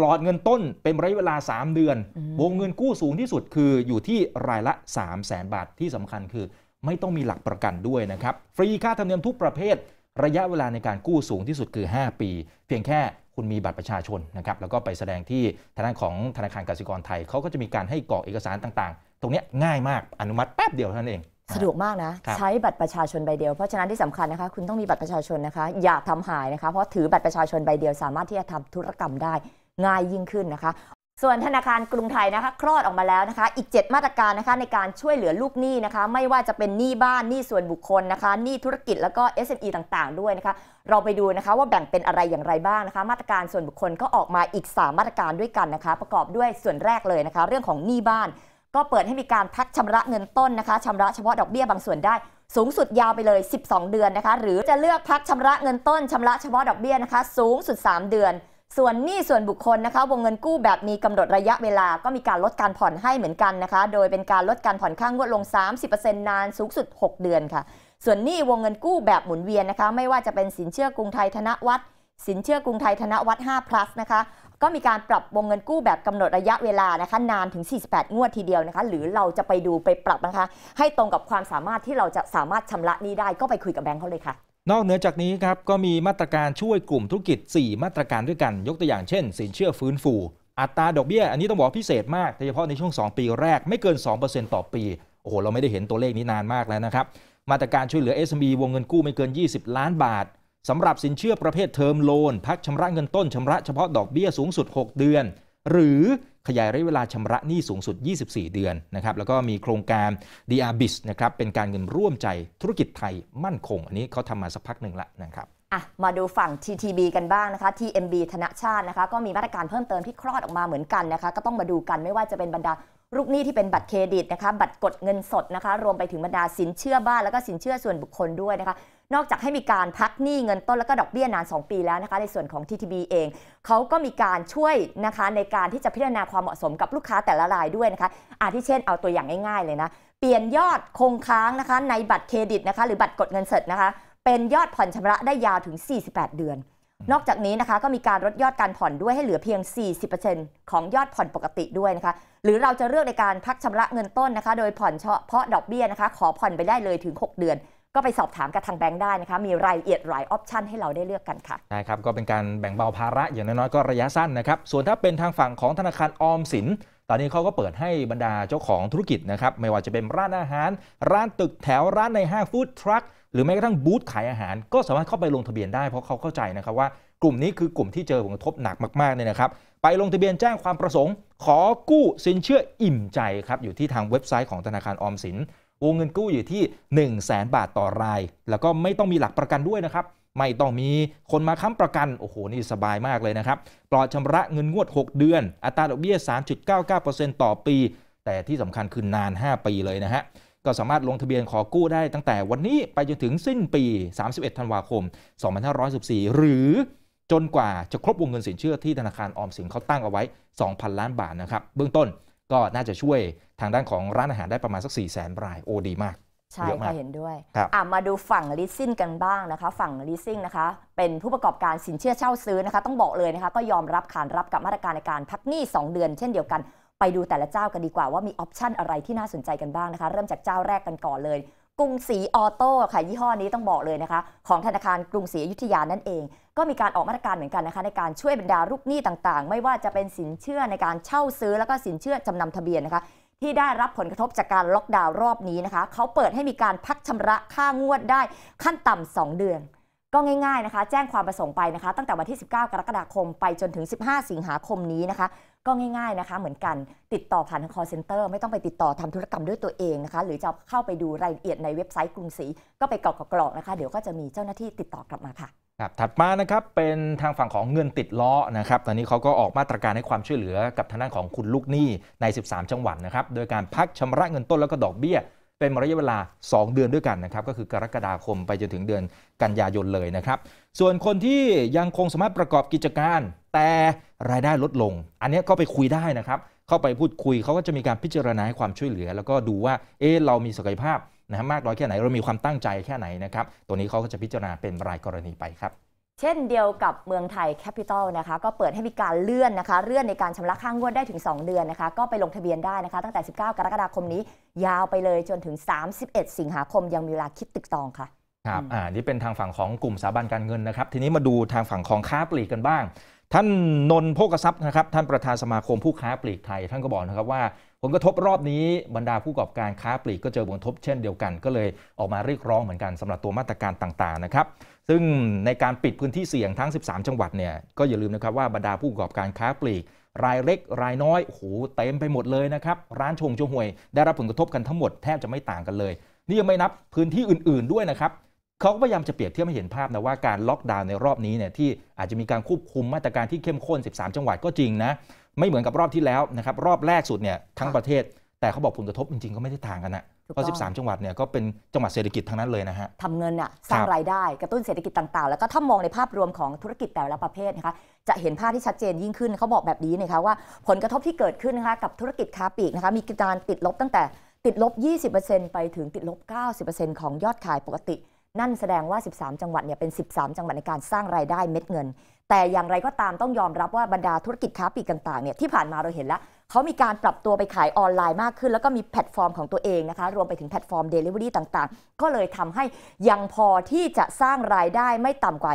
ปลอดเงินต้นเป็นระยะเวลา 3 เดือน วงเงินกู้สูงที่สุดคืออยู่ที่รายละ3 0 0แสนบาท ที่สำคัญคือไม่ต้องมีหลักประกันด้วยนะครับ ฟรีค่าธรรมเนียมทุกประเภท ระยะเวลาในการกู้สูงที่สุดคือ 5 ปี เพียงแค่่คุณมีบัตรประชาชนนะครับแล้วก็ไปแสดงที่ธนาคารของธนาคารกสิกรไทยเขาก็จะมีการให้กรอกเอกสารต่างๆ ตรงนี้ง่ายมากอนุมัติแป๊บเดียวเท่านั้นเองสะดวกมากนะ ใช้บัตรประชาชนใบเดียว เพราะฉะนั้นที่สำคัญนะคะคุณต้องมีบัตรประชาชนนะคะ อย่าทำหายนะคะ เพราะถือบัตรประชาชนใบเดียวสามารถที่จะทำธุรกรรมได้ง่ายยิ่งขึ้นนะคะ ส่วนธนาคารกรุงไทยนะคะคลอดออกมาแล้วนะคะอีก 7 มาตรการนะคะในการช่วยเหลือลูกหนี้นะคะ ไม่ว่าจะเป็นหนี้บ้าน หนี้ส่วนบุคคลนะคะหนี้ธุรกิจแล้วก็ SME ต่างๆด้วยนะคะเราไปดูนะคะว่าแบ่งเป็นอะไรอย่างไรบ้างนะคะ มาตรการส่วนบุคคลก็ออกมาอีก 3 มาตรการด้วยกันนะคะ ประกอบด้วยส่วนแรกเลยนะคะเรื่องของหนี้บ้านก็เปิดให้มีการพักชำระเงินต้นนะคะชำระเฉพาะดอกเบี้ยบางส่วนได้ สูงสุดยาวไปเลย 12 เดือนนะคะ หรือจะเลือกพักชำระเงินต้น ชำระเฉพาะดอกเบี้ยนะคะ สูงสุด 3 เดือน ส่วนหนี้ส่วนบุคคลนะคะ วงเงินกู้แบบมีกำหนดระยะเวลา ก็มีการลดการผ่อนให้เหมือนกันนะคะ โดยเป็นการลดการผ่อนข้างงวดลง30%นาน สูงสุด 6 เดือนค่ะ ส่วนหนี้วงเงินกู้แบบหมุนเวียนนะคะ ไม่ว่าจะเป็นสินเชื่อกรุงไทยธนวัฒน์สินเชื่อกรุงไทยธนวัฒน์5 plus นะคะก็มีการปรับวงเงินกู้แบบกำหนดระยะเวลานะคะนานถึง 48 งวดทีเดียวนะคะหรือเราจะไปดูไปปรับนะคะ ให้ตรงกับความสามารถที่เราจะสามารถชำระนี้ได้ก็ไปคุยกับแบงค์เขาเลยค่ะ นอกเหนือจากนี้ครับก็มีมาตรการช่วยกลุ่มธุรกิจ 4 มาตรการด้วยกันยกตัวอย่างเช่นสินเชื่อฟื้นฟู อัตราดอกเบี้ย อันนี้ต้องบอกพิเศษมากโดยเฉพาะในช่วง2 ปีแรกไม่เกิน 2%ต่อปีโอ้โหเราไม่ได้เห็นตัวเลขนี้นานมากแล้วนะครับมาตรการช่วยเหลือ SME วงเงินกู้ไม่เกิน 20 ล้านบาทสำหรับสินเชื่อประเภทเทอมโลน พักชำระเงินต้น ชำระเฉพาะดอกเบี้ยสูงสุด 6 เดือน หรือขยายระยะเวลาชำระหนี้สูงสุด 24 เดือนนะครับแล้วก็มีโครงการ DRBIS นะครับเป็นการเงินร่วมใจธุรกิจไทยมั่นคง อันนี้เขาทำมาสักพักหนึ่งละนะครับอ่ะมาดูฝั่ง TTB กันบ้างนะคะ TMB ธนชาตินะคะก็มีมาตรการเพิ่มเติมที่คลอดออกมาเหมือนกันนะคะก็ต้องมาดูกันไม่ว่าจะเป็นบรรดาลูกหนี้ที่เป็นบัตรเครดิตนะคะบัตรกดเงินสดนะคะรวมไปถึงบรรดาสินเชื่อบ้านแล้วก็สินเชื่อส่วนบุคคลด้วยนะคะนอกจากให้มีการพักหนี้เงินต้นแล้วก็ดอกเบี้ยนาน 2 ปีแล้วนะคะในส่วนของ TTB เองเขาก็มีการช่วยนะคะในการที่จะพิจารณาความเหมาะสมกับลูกค้าแต่ละรายด้วยนะคะ อาทิเช่นเอาตัวอย่างง่ายๆเลยนะ เปลี่ยนยอดคงค้างนะคะ ในบัตรเครดิตนะคะ หรือบัตรกดเงินสดนะคะ เป็นยอดผ่อนชำระได้ยาวถึง 48 เดือน นอกจากนี้นะคะก็มีการลดยอดการผ่อนด้วยให้เหลือเพียง 40%ของยอดผ่อนปกติด้วยนะคะหรือเราจะเลือกในการพักชำระเงินต้นนะคะโดยผ่อนเฉพาะดอกเบี้ยนะคะ ขอผ่อนไปได้เลยถึง 6 เดือนก็ไปสอบถามกับทางแบงค์ได้นะคะมีรายละเอียดหลายออปชันให้เราได้เลือกกันค่ะใช่ครับ ก็เป็นการแบ่งเบาภาระอย่างน้อยๆก็ระยะสั้นนะครับ ส่วนถ้าเป็นทางฝั่งของธนาคารออมสิน ตอนนี้เขาก็เปิดให้บรรดาเจ้าของธุรกิจนะครับ ไม่ว่าจะเป็นร้านอาหาร ร้านตึกแถวร้านในห้างฟู้ดทรัคหรือแม้กระทั่งบูธขายอาหารก็สามารถเข้าไปลงทะเบียนได้เพราะเขาเข้าใจนะครับว่า กลุ่มนี้คือกลุ่มที่เจอผลกระทบหนักมากๆเนี่ยนะครับไปลงทะเบียนแจ้งความประสงค์ขอกู้สินเชื่ออิ่มใจครับ อยู่ที่ทางเว็บไซต์ของธนาคารออมสินวงเงินกู้อยู่ที่ 1 0 0 0 0แสนบาทต่อราย แล้วก็ไม่ต้องมีหลักประกันด้วยนะครับ ไม่ต้องมีคนมาค้ำประกัน โอ้โห นี่สบายมากเลยนะครับปลอดชำระเงินงวด 6 เดือนอัตราดอกเบี้ย3.99%ต่อปี แต่ที่สำคัญคือนาน 5 ปีเลยนะฮะก็สามารถลงทะเบียนขอกู้ได้ตั้งแต่วันนี้ไปจนถึงสิ้นปี 31 ธันวาคม 2514 หรือจนกว่าจะครบวงเงินสินเชื่อที่ธนาคารออมสินเขาตั้งเอาไว้ 2,000 ล้านบาทนะครับ เบื้องต้นก็น่าจะช่วยทางด้านของร้านอาหารได้ประมาณสัก4 0 0แสนราย โอดีมาก ใช่ ค่ะเห็นด้วย อ่ะมาดูฝั่งลิสซิ่งกันบ้างนะคะ ฝั่งลิสซิ่งนะคะ เป็นผู้ประกอบการสินเชื่อเช่าซื้อนะคะ ต้องบอกเลยนะคะ ก็ยอมรับขานรับกับมาตรการในการพักหนี้ 2 เดือน เช่นเดียวกัน ไปดูแต่ละเจ้ากันดีกว่าว่ามีออปชันอะไรที่น่าสนใจกันบ้างนะคะ เริ่มจากเจ้าแรกกันก่อนเลย กรุงศรีออโต้ค่ะยี่ห้อนี้ต้องบอกเลยนะคะ ของธนาคารกรุงศรีอยุธยานั่นเองก็มีการออกมาตรการเหมือนกันนะคะในการช่วยบรรดาลูกหนี้ต่างๆ ไม่ว่าจะเป็นสินเชื่อในการเช่าซื้อแล้วก็สินเชื่อจำนำทะเบียนนะคะที่ได้รับผลกระทบจากการล็อกดาวน์รอบนี้นะคะเขาเปิดให้มีการพักชำระค่างวดได้ขั้นต่ำ2เดือน ก็ง่ายๆนะคะ แจ้งความประสงค์ไปนะคะตั้งแต่วันที่ 19 กรกฎาคมไปจนถึง 15 สิงหาคมนี้นะคะ ก็ง่ายๆนะคะ เหมือนกันติดต่อผ่านทาง call center ไม่ต้องไปติดต่อทำธุรกรรมด้วยตัวเองนะคะ หรือจะเข้าไปดูรายละเอียดในเว็บไซต์กรุงศรีก็ไปกรอกๆนะคะเดี๋ยวก็จะมีเจ้าหน้าที่ติดต่อกลับมาค่ะครับถัดมานะครับเป็นทางฝั่งของเงินติดล้อนะครับตอนนี้เขาก็ออกมาตรการให้ความช่วยเหลือกับทางด้านของคุณลูกหนี้ใน 13 จังหวัดนะครับโดยการพักชำระเงินต้นแล้วก็ดอกเบี้ย เป็นระยะเวลา 2 เดือนด้วยกันนะครับก็คือกรกฎาคมไปจนถึงเดือนกันยายนเลยนะครับส่วนคนที่ยังคงสามารถประกอบกิจการ แต่รายได้ลดลง อันนี้ก็ไปคุยได้นะครับเข้าไปพูดคุยเขาก็จะมีการพิจารณาให้ความช่วยเหลือ แล้วก็ดูว่าเออเรามีศักยภาพนะมากน้อยแค่ไหนเรามีความตั้งใจแค่ไหนนะครับตัวนี้เขาก็จะพิจารณาเป็นรายกรณีไปครับ เช่นเดียวกับเมืองไทยแคปิตอลนะคะก็เปิดให้มีการเลื่อนนะคะเลื่อนในการชำระค่างวดได้ถึง 2 เดือนนะคะก็ไปลงทะเบียนได้นะคะตั้งแต่ 19 กรกฎาคมนี้ ยาวไปเลยจนถึง 31 สิงหาคมยังมีเวลาคิดตึกตองค่ะครับอ่านี่เป็นทางฝั่งของกลุ่มสถาบันการเงินนะครับทีนี้มาดูทางฝั่งของค้าปลีกกันบ้างท่านนนพกทรัพย์นะครับ ท่านประธานสมาคมผู้ค้าปลีกไทย ท่านก็บอกนะครับว่า ผลกระทบรอบนี้บรรดาผู้ประกอบการค้าปลีกก็เจอผลกระทบเช่นเดียวกัน ก็เลยออกมาเรียกร้องเหมือนกันสำหรับตัวมาตรการต่างๆนะครับซึ่งในการปิดพื้นที่เสี่ยงทั้ง 13 จังหวัดเนี่ยก็อย่าลืมนะครับว่าบรรดาผู้ประกอบการค้าปลีกรายเล็กรายน้อยโอ้โหเต็มไปหมดเลยนะครับร้านชงโจหวย ได้รับผลกระทบกันทั้งหมดแทบจะไม่ต่างกันเลย นี่ยังไม่นับพื้นที่อื่นๆด้วยนะครับเขาก็พยายามจะเปรียบเทียบให้เห็นภาพนะว่าการล็อกดาวน์ในรอบนี้เนี่ยที่อาจจะมีการควบคุมมาตรการที่เข้มข้น 13 จังหวัดก็จริงนะไม่เหมือนกับรอบที่แล้วนะครับรอบแรกสุดเนี่ยทั้งประเทศแต่เขาบอกผลกระทบจริงๆก็ไม่ได้ต่างกันนะเพราะ 13 จังหวัดเนี่ยก็เป็นจังหวัดเศรษฐกิจทั้งนั้นเลยนะฮะทำเงินอะสร้างรายได้กระตุ้นเศรษฐกิจต่างๆแล้วก็ถ้ามองในภาพรวมของธุรกิจแต่ละประเภทนะคะจะเห็นภาพที่ชัดเจนยิ่งขึ้นเขาบอกแบบนี้นะคะว่าผลกระทบที่เกิดขึ้นนะคะกับธุรกิจค้าปลีกนะคะมีการติดลบตั้งแต่ติดลบ 20%ไปถึงติดลบ 90%ของยอดขายปกตินั่นแสดงว่า 13 จังหวัดเนี่ย เป็น 13 จังหวัดในการสร้างรายได้เม็ดเงิน แต่อย่างไรก็ตามต้องยอมรับว่าบรรดาธุรกิจค้าปลีกต่างๆ เนี่ยที่ผ่านมาเราเห็นแล้ว เขามีการปรับตัวไปขายออนไลน์มากขึ้น แล้วก็มีแพลตฟอร์มของตัวเองนะคะ รวมไปถึงแพลตฟอร์มเดลิเวอรี่ต่างๆ ก็เลยทำให้ยังพอที่จะสร้างรายได้ไม่ต่ำกว่า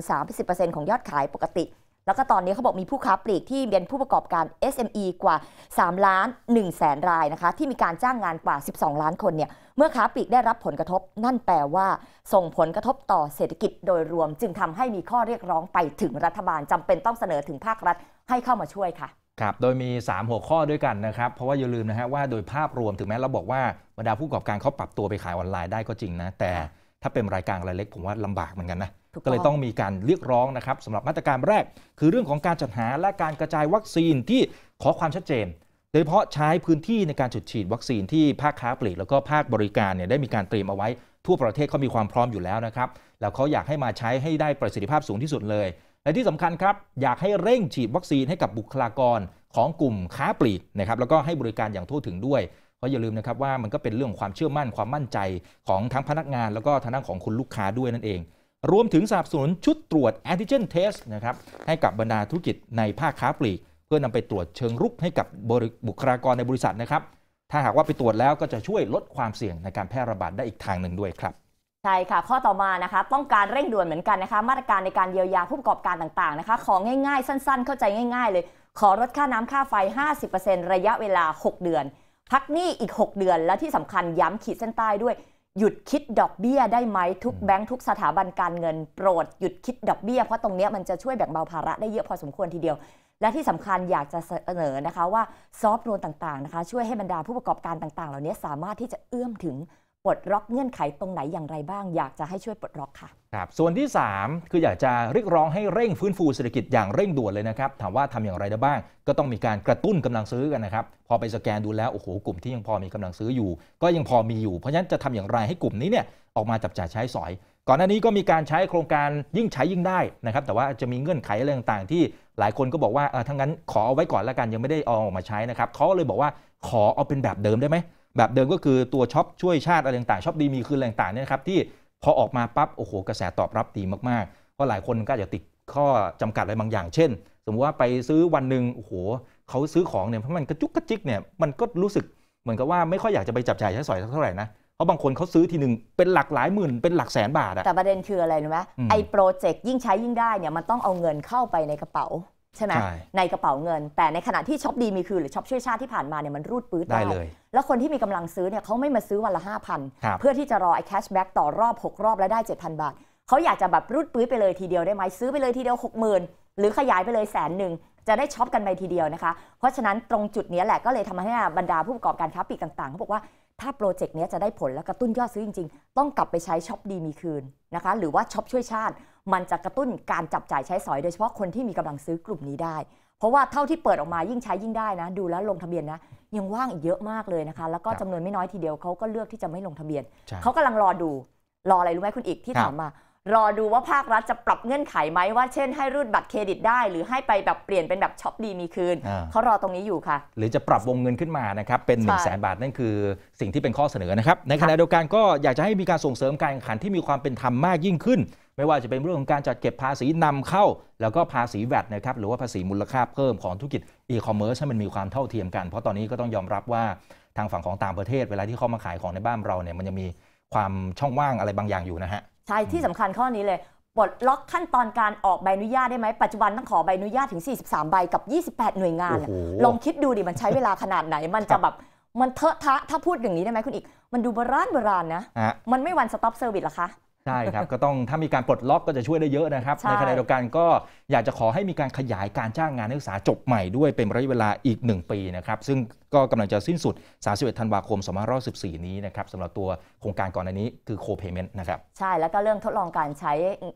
20-30%ของยอดขายปกติแล้วก็ตอนนี้เขาบอกมีผู้ค้าปลีกที่เป็นผู้ประกอบการ SME กว่า3ล้าน1แสนรายนะคะ ที่มีการจ้างงานกว่า 12 ล้านคนเนี่ย เมื่อค้าปลีกได้รับผลกระทบนั่นแปลว่าส่งผลกระทบต่อเศรษฐกิจโดยรวมจึงทำให้มีข้อเรียกร้องไปถึงรัฐบาลจำเป็นต้องเสนอถึงภาครัฐให้เข้ามาช่วยค่ะ ครับ โดยมี3หัวข้อด้วยกันนะครับเพราะว่าอย่าลืมนะฮะว่าโดยภาพรวมถึงแม้เราบอกว่าบรรดาผู้ประกอบการเขาปรับตัวไปขายออนไลน์ได้ก็จริงนะแต่ถ้าเป็นรายการรายเล็กผมว่าลำบากเหมือนกันนะ ก็เลยต้องมีการเรียกร้องนะครับสำหรับมาตรการแรก คือเรื่องของการจัดหาและการกระจายวัคซีนที่ขอความชัดเจน โดยเฉพาะใช้พื้นที่ในการฉุดฉีดวัคซีนที่ภาคค้าปลีกแล้วก็ภาคบริการเนี่ยได้มีการเตรียมเอาไว้ทั่วประเทศเขามีความพร้อมอยู่แล้วนะครับ แล้วเขาอยากให้มาใช้ให้ได้ประสิทธิภาพสูงที่สุดเลย และที่สำคัญครับอยากให้เร่งฉีดวัคซีนให้กับบุคลากร ของกลุ่มค้าปลีกนะครับแล้วก็ให้บริการอย่างทั่วถึงด้วยเพราะอย่าลืมนะครับว่ามันก็เป็นเรื่องความเชื่อมั่นความมั่นใจของทั้งพนักงานแล้วก็ทางด้านของคุณลูกค้าด้วยนั่นเอง รวมถึงสับสนนชุดตรวจแอนติเจนเทสนะครับให้กับบรรดาธุรกิจในภาคค้าปลีก เพื่อนำไปตรวจเชิงรุกให้กับบุคลากรในบริษัทนะครับ ถ้าหากว่าไปตรวจแล้วก็จะช่วยลดความเสี่ยงในการแพร่ระบาดได้อีกทางหนึ่งด้วยครับใช่ค่ะข้อต่อมานะคะต้องการเร่งด่วนเหมือนกันนะคะมาตรการในการเยียวยาผู้ประกอบการต่างๆนะคะของง่ายๆสั้นๆ เข้าใจง่ายๆเลยขอลดค่าน้ำค่าไฟ 50%ระยะเวลา 6 เดือนพักหนี้อีก 6 เดือนและที่สำคัญย้ำขีดเส้นใต้ด้วย หยุดคิดดอกเบี้ยได้ไหมทุกแบงก์ทุกสถาบันการเงินโปรดหยุดคิดดอกเบี้ยเพราะตรงนี้มันจะช่วยแบ่งเบาภาระได้เยอะพอสมควรทีเดียว และที่สำคัญอยากจะเสนอนะคะ ว่าซอฟต์โลนต่างๆ นะคะ ช่วยให้บรรดาผู้ประกอบการต่าง ๆ เหล่านี้สามารถที่จะเอื้อมถึงปลดล็อกเงื่อนไขตรงไหนอย่างไรบ้าง อยากจะให้ช่วยปลดล็อกค่ะครับส่วนที่ 3 คืออยากจะเรียกร้องให้เร่งฟื้นฟูเศรษฐกิจอย่างเร่งด่วนเลยนะครับถามว่าทำอย่างไรได้บ้าง ก็ต้องมีการกระตุ้นกำลังซื้อกันนะครับพอไปสแกนดูแล้วโอ้โหกลุ่มที่ยังพอมีกำลังซื้ออยู่ ก็ยังพอมีอยู่เพราะฉะนั้นจะทำอย่างไรให้กลุ่มนี้เนี่ยออกมาจับจ่ายใช้สอย ก่อนหน้านี้ก็มีการใช้โครงการยิ่งใช้ยิ่งได้นะครับแต่ว่าจะมีเงื่อนไขอะไรต่างๆที่หลายคนก็บอกว่าเออทั้งนั้นขอเอาไว้ก่อนละกันยังไม่ได้เอาออกมาใช้นะครับเขาเลยบอกว่าขอเอาเป็นแบบเดิมได้ไหมแบบเดิมก็คือตัวช็อปช่วยชาติอะไรต่างๆช็อปดีมีคืนอะไรต่างๆเนี่ยครับที่พอออกมาปั๊บโอ้โหกระแสตอบรับดีมากๆเพราะหลายคนก็จะติดข้อจำกัดอะไรบางอย่างเช่น สมมติว่าไปซื้อวันหนึ่งโอ้โหเขาซื้อของเนี่ยเพราะมันกระจุกกระจิกเนี่ยมันก็รู้สึกเหมือนกับว่าไม่ค่อยอยากจะไปจับจ่ายใช้สอยเท่าไหร่นะเพราะบางคนเขาซื้อทีหนึ่งเป็นหลักหลายหมื่นเป็นหลักแสนบาทอะแต่ประเด็นคืออะไรรู้ไหมไอ้โปรเจกต์ยิ่งใช้ยิ่งได้เนี่ยมันต้องเอาเงินเข้าไปในกระเป๋าใช่ไหมใในกระเป๋าเงิน แต่ในขณะที่ช็อปดีมีคืนหรือช็อปช่วยชาติที่ผ่านมาเนี่ยมันรูดปื๊ดได้เลยแล้วคนที่มีกำลังซื้อเนี่ยเขาไม่มาซื้อวันละห้าพันเพื่อที่จะรอไอ้แคชแบ็กต่อรอบ 6 รอบ แล้วได้ 7,000 บาท เขาอยากจะแบบรูดปื๊ดไปเลยทีเดียวได้ไหมซื้อไปเลยทีเดียว 60,000 หรือขยายไปเลยแสนหนึ่งจะได้ช็อปกันไปทีเดียวนะคะ เพราะฉะนั้นตรงจุดนี้แหละก็เลยทำให้บรรดาผู้ประกอบการค้าปลีกต่างๆเขาบอกว่าถ้าโปรเจกต์นี้จะได้ผลและกระตุ้นยอดซื้อจริง ๆ ต้องกลับไปใช้ช็อปดีมีคืนนะคะ หรือว่าช็อปช่วยชาติ มันจะกระตุ้นการจับจ่ายใช้สอย โดยเฉพาะคนที่มีกำลังซื้อกลุ่มนี้ได้ เพราะว่าเท่าที่เปิดออกมายิ่งใช้ยิ่งได้นะ ดูแล้วลงทะเบียนนะยังว่างอีกเยอะมากเลยนะคะ แล้วก็จำนวนไม่น้อยทีเดียวเขาก็เลือกที่จะไม่ลงทะเบียน เขากำลังรอดู รออะไรรู้ไหมคุณอีกที่ถามมารอดูว่าภาครัฐจะปรับเงื่อนไขไหมว่า เช่นให้รูดบัตรเครดิตได้หรือให้ไปแบบเปลี่ยนเป็นแบบช็อปดีมีคืนเขารอตรงนี้อยู่ค่ะ หรือจะปรับวงเงินขึ้นมานะครับ เป็น1นึ่งแสนบาท นั่นคือสิ่งที่เป็นข้อเสนอนะครับ ในขณะเดียวกันก็อยากจะให้มีการส่งเสริมการแข่งขันที่มีความเป็นธรรมมากยิ่งขึ้น ไม่ว่าจะเป็นเรื่องของการจัดเก็บภาษีนำเข้าแล้วก็ภาษีแวดนะครับหรือว่าภาษีมูลค่าเพิ่มของธุรกิจอีคอมเมิร์ซให้มันมีความเท่าเทียมกัน เพราะตอนนี้ก็ต้องยอมรับว่าทางฝั่งของต่างประเทศเวลาที่เข้ามาขายของในบ้านเราเนี่ยมันยังมีความช่องว่างอะไรบางอย่างอยู่นะฮะช่ที่สำคัญข้อนี้เลย ปลดล็อกขั้นตอนการออกใบอนุญาตได้ไหม ปัจจุบันต้องขอใบอนุญาตถึง 43 ใบกับ 28 หน่วยงานลองคิดดูดิ มันใช้เวลาขนาดไหน มันจะแบบ มันเทอะทะถ้าพูดอย่างนี้ได้ไหมคุณอีก มันดูโบราณโบราณนะ มันไม่วันสต็อปเซอร์วิสหรอคะใช่ครับก็ต้องถ้ามีการปลดล็อกก็จะช่วยได้เยอะนะครับ ในขณะเดียวกันก็อยากจะขอให้มีการขยายการจ้างงานนักศึกษาจบใหม่ด้วยเป็นระยะเวลาอีก 1 ปีนะครับ ซึ่งก็กำลังจะสิ้นสุด 31 ธันวาคม 2514 นี้นะครับสำหรับตัวโครงการก่อนอันนี้คือโคเพเมนต์นะครับใช่แล้วก็เรื่องทดลองการใช้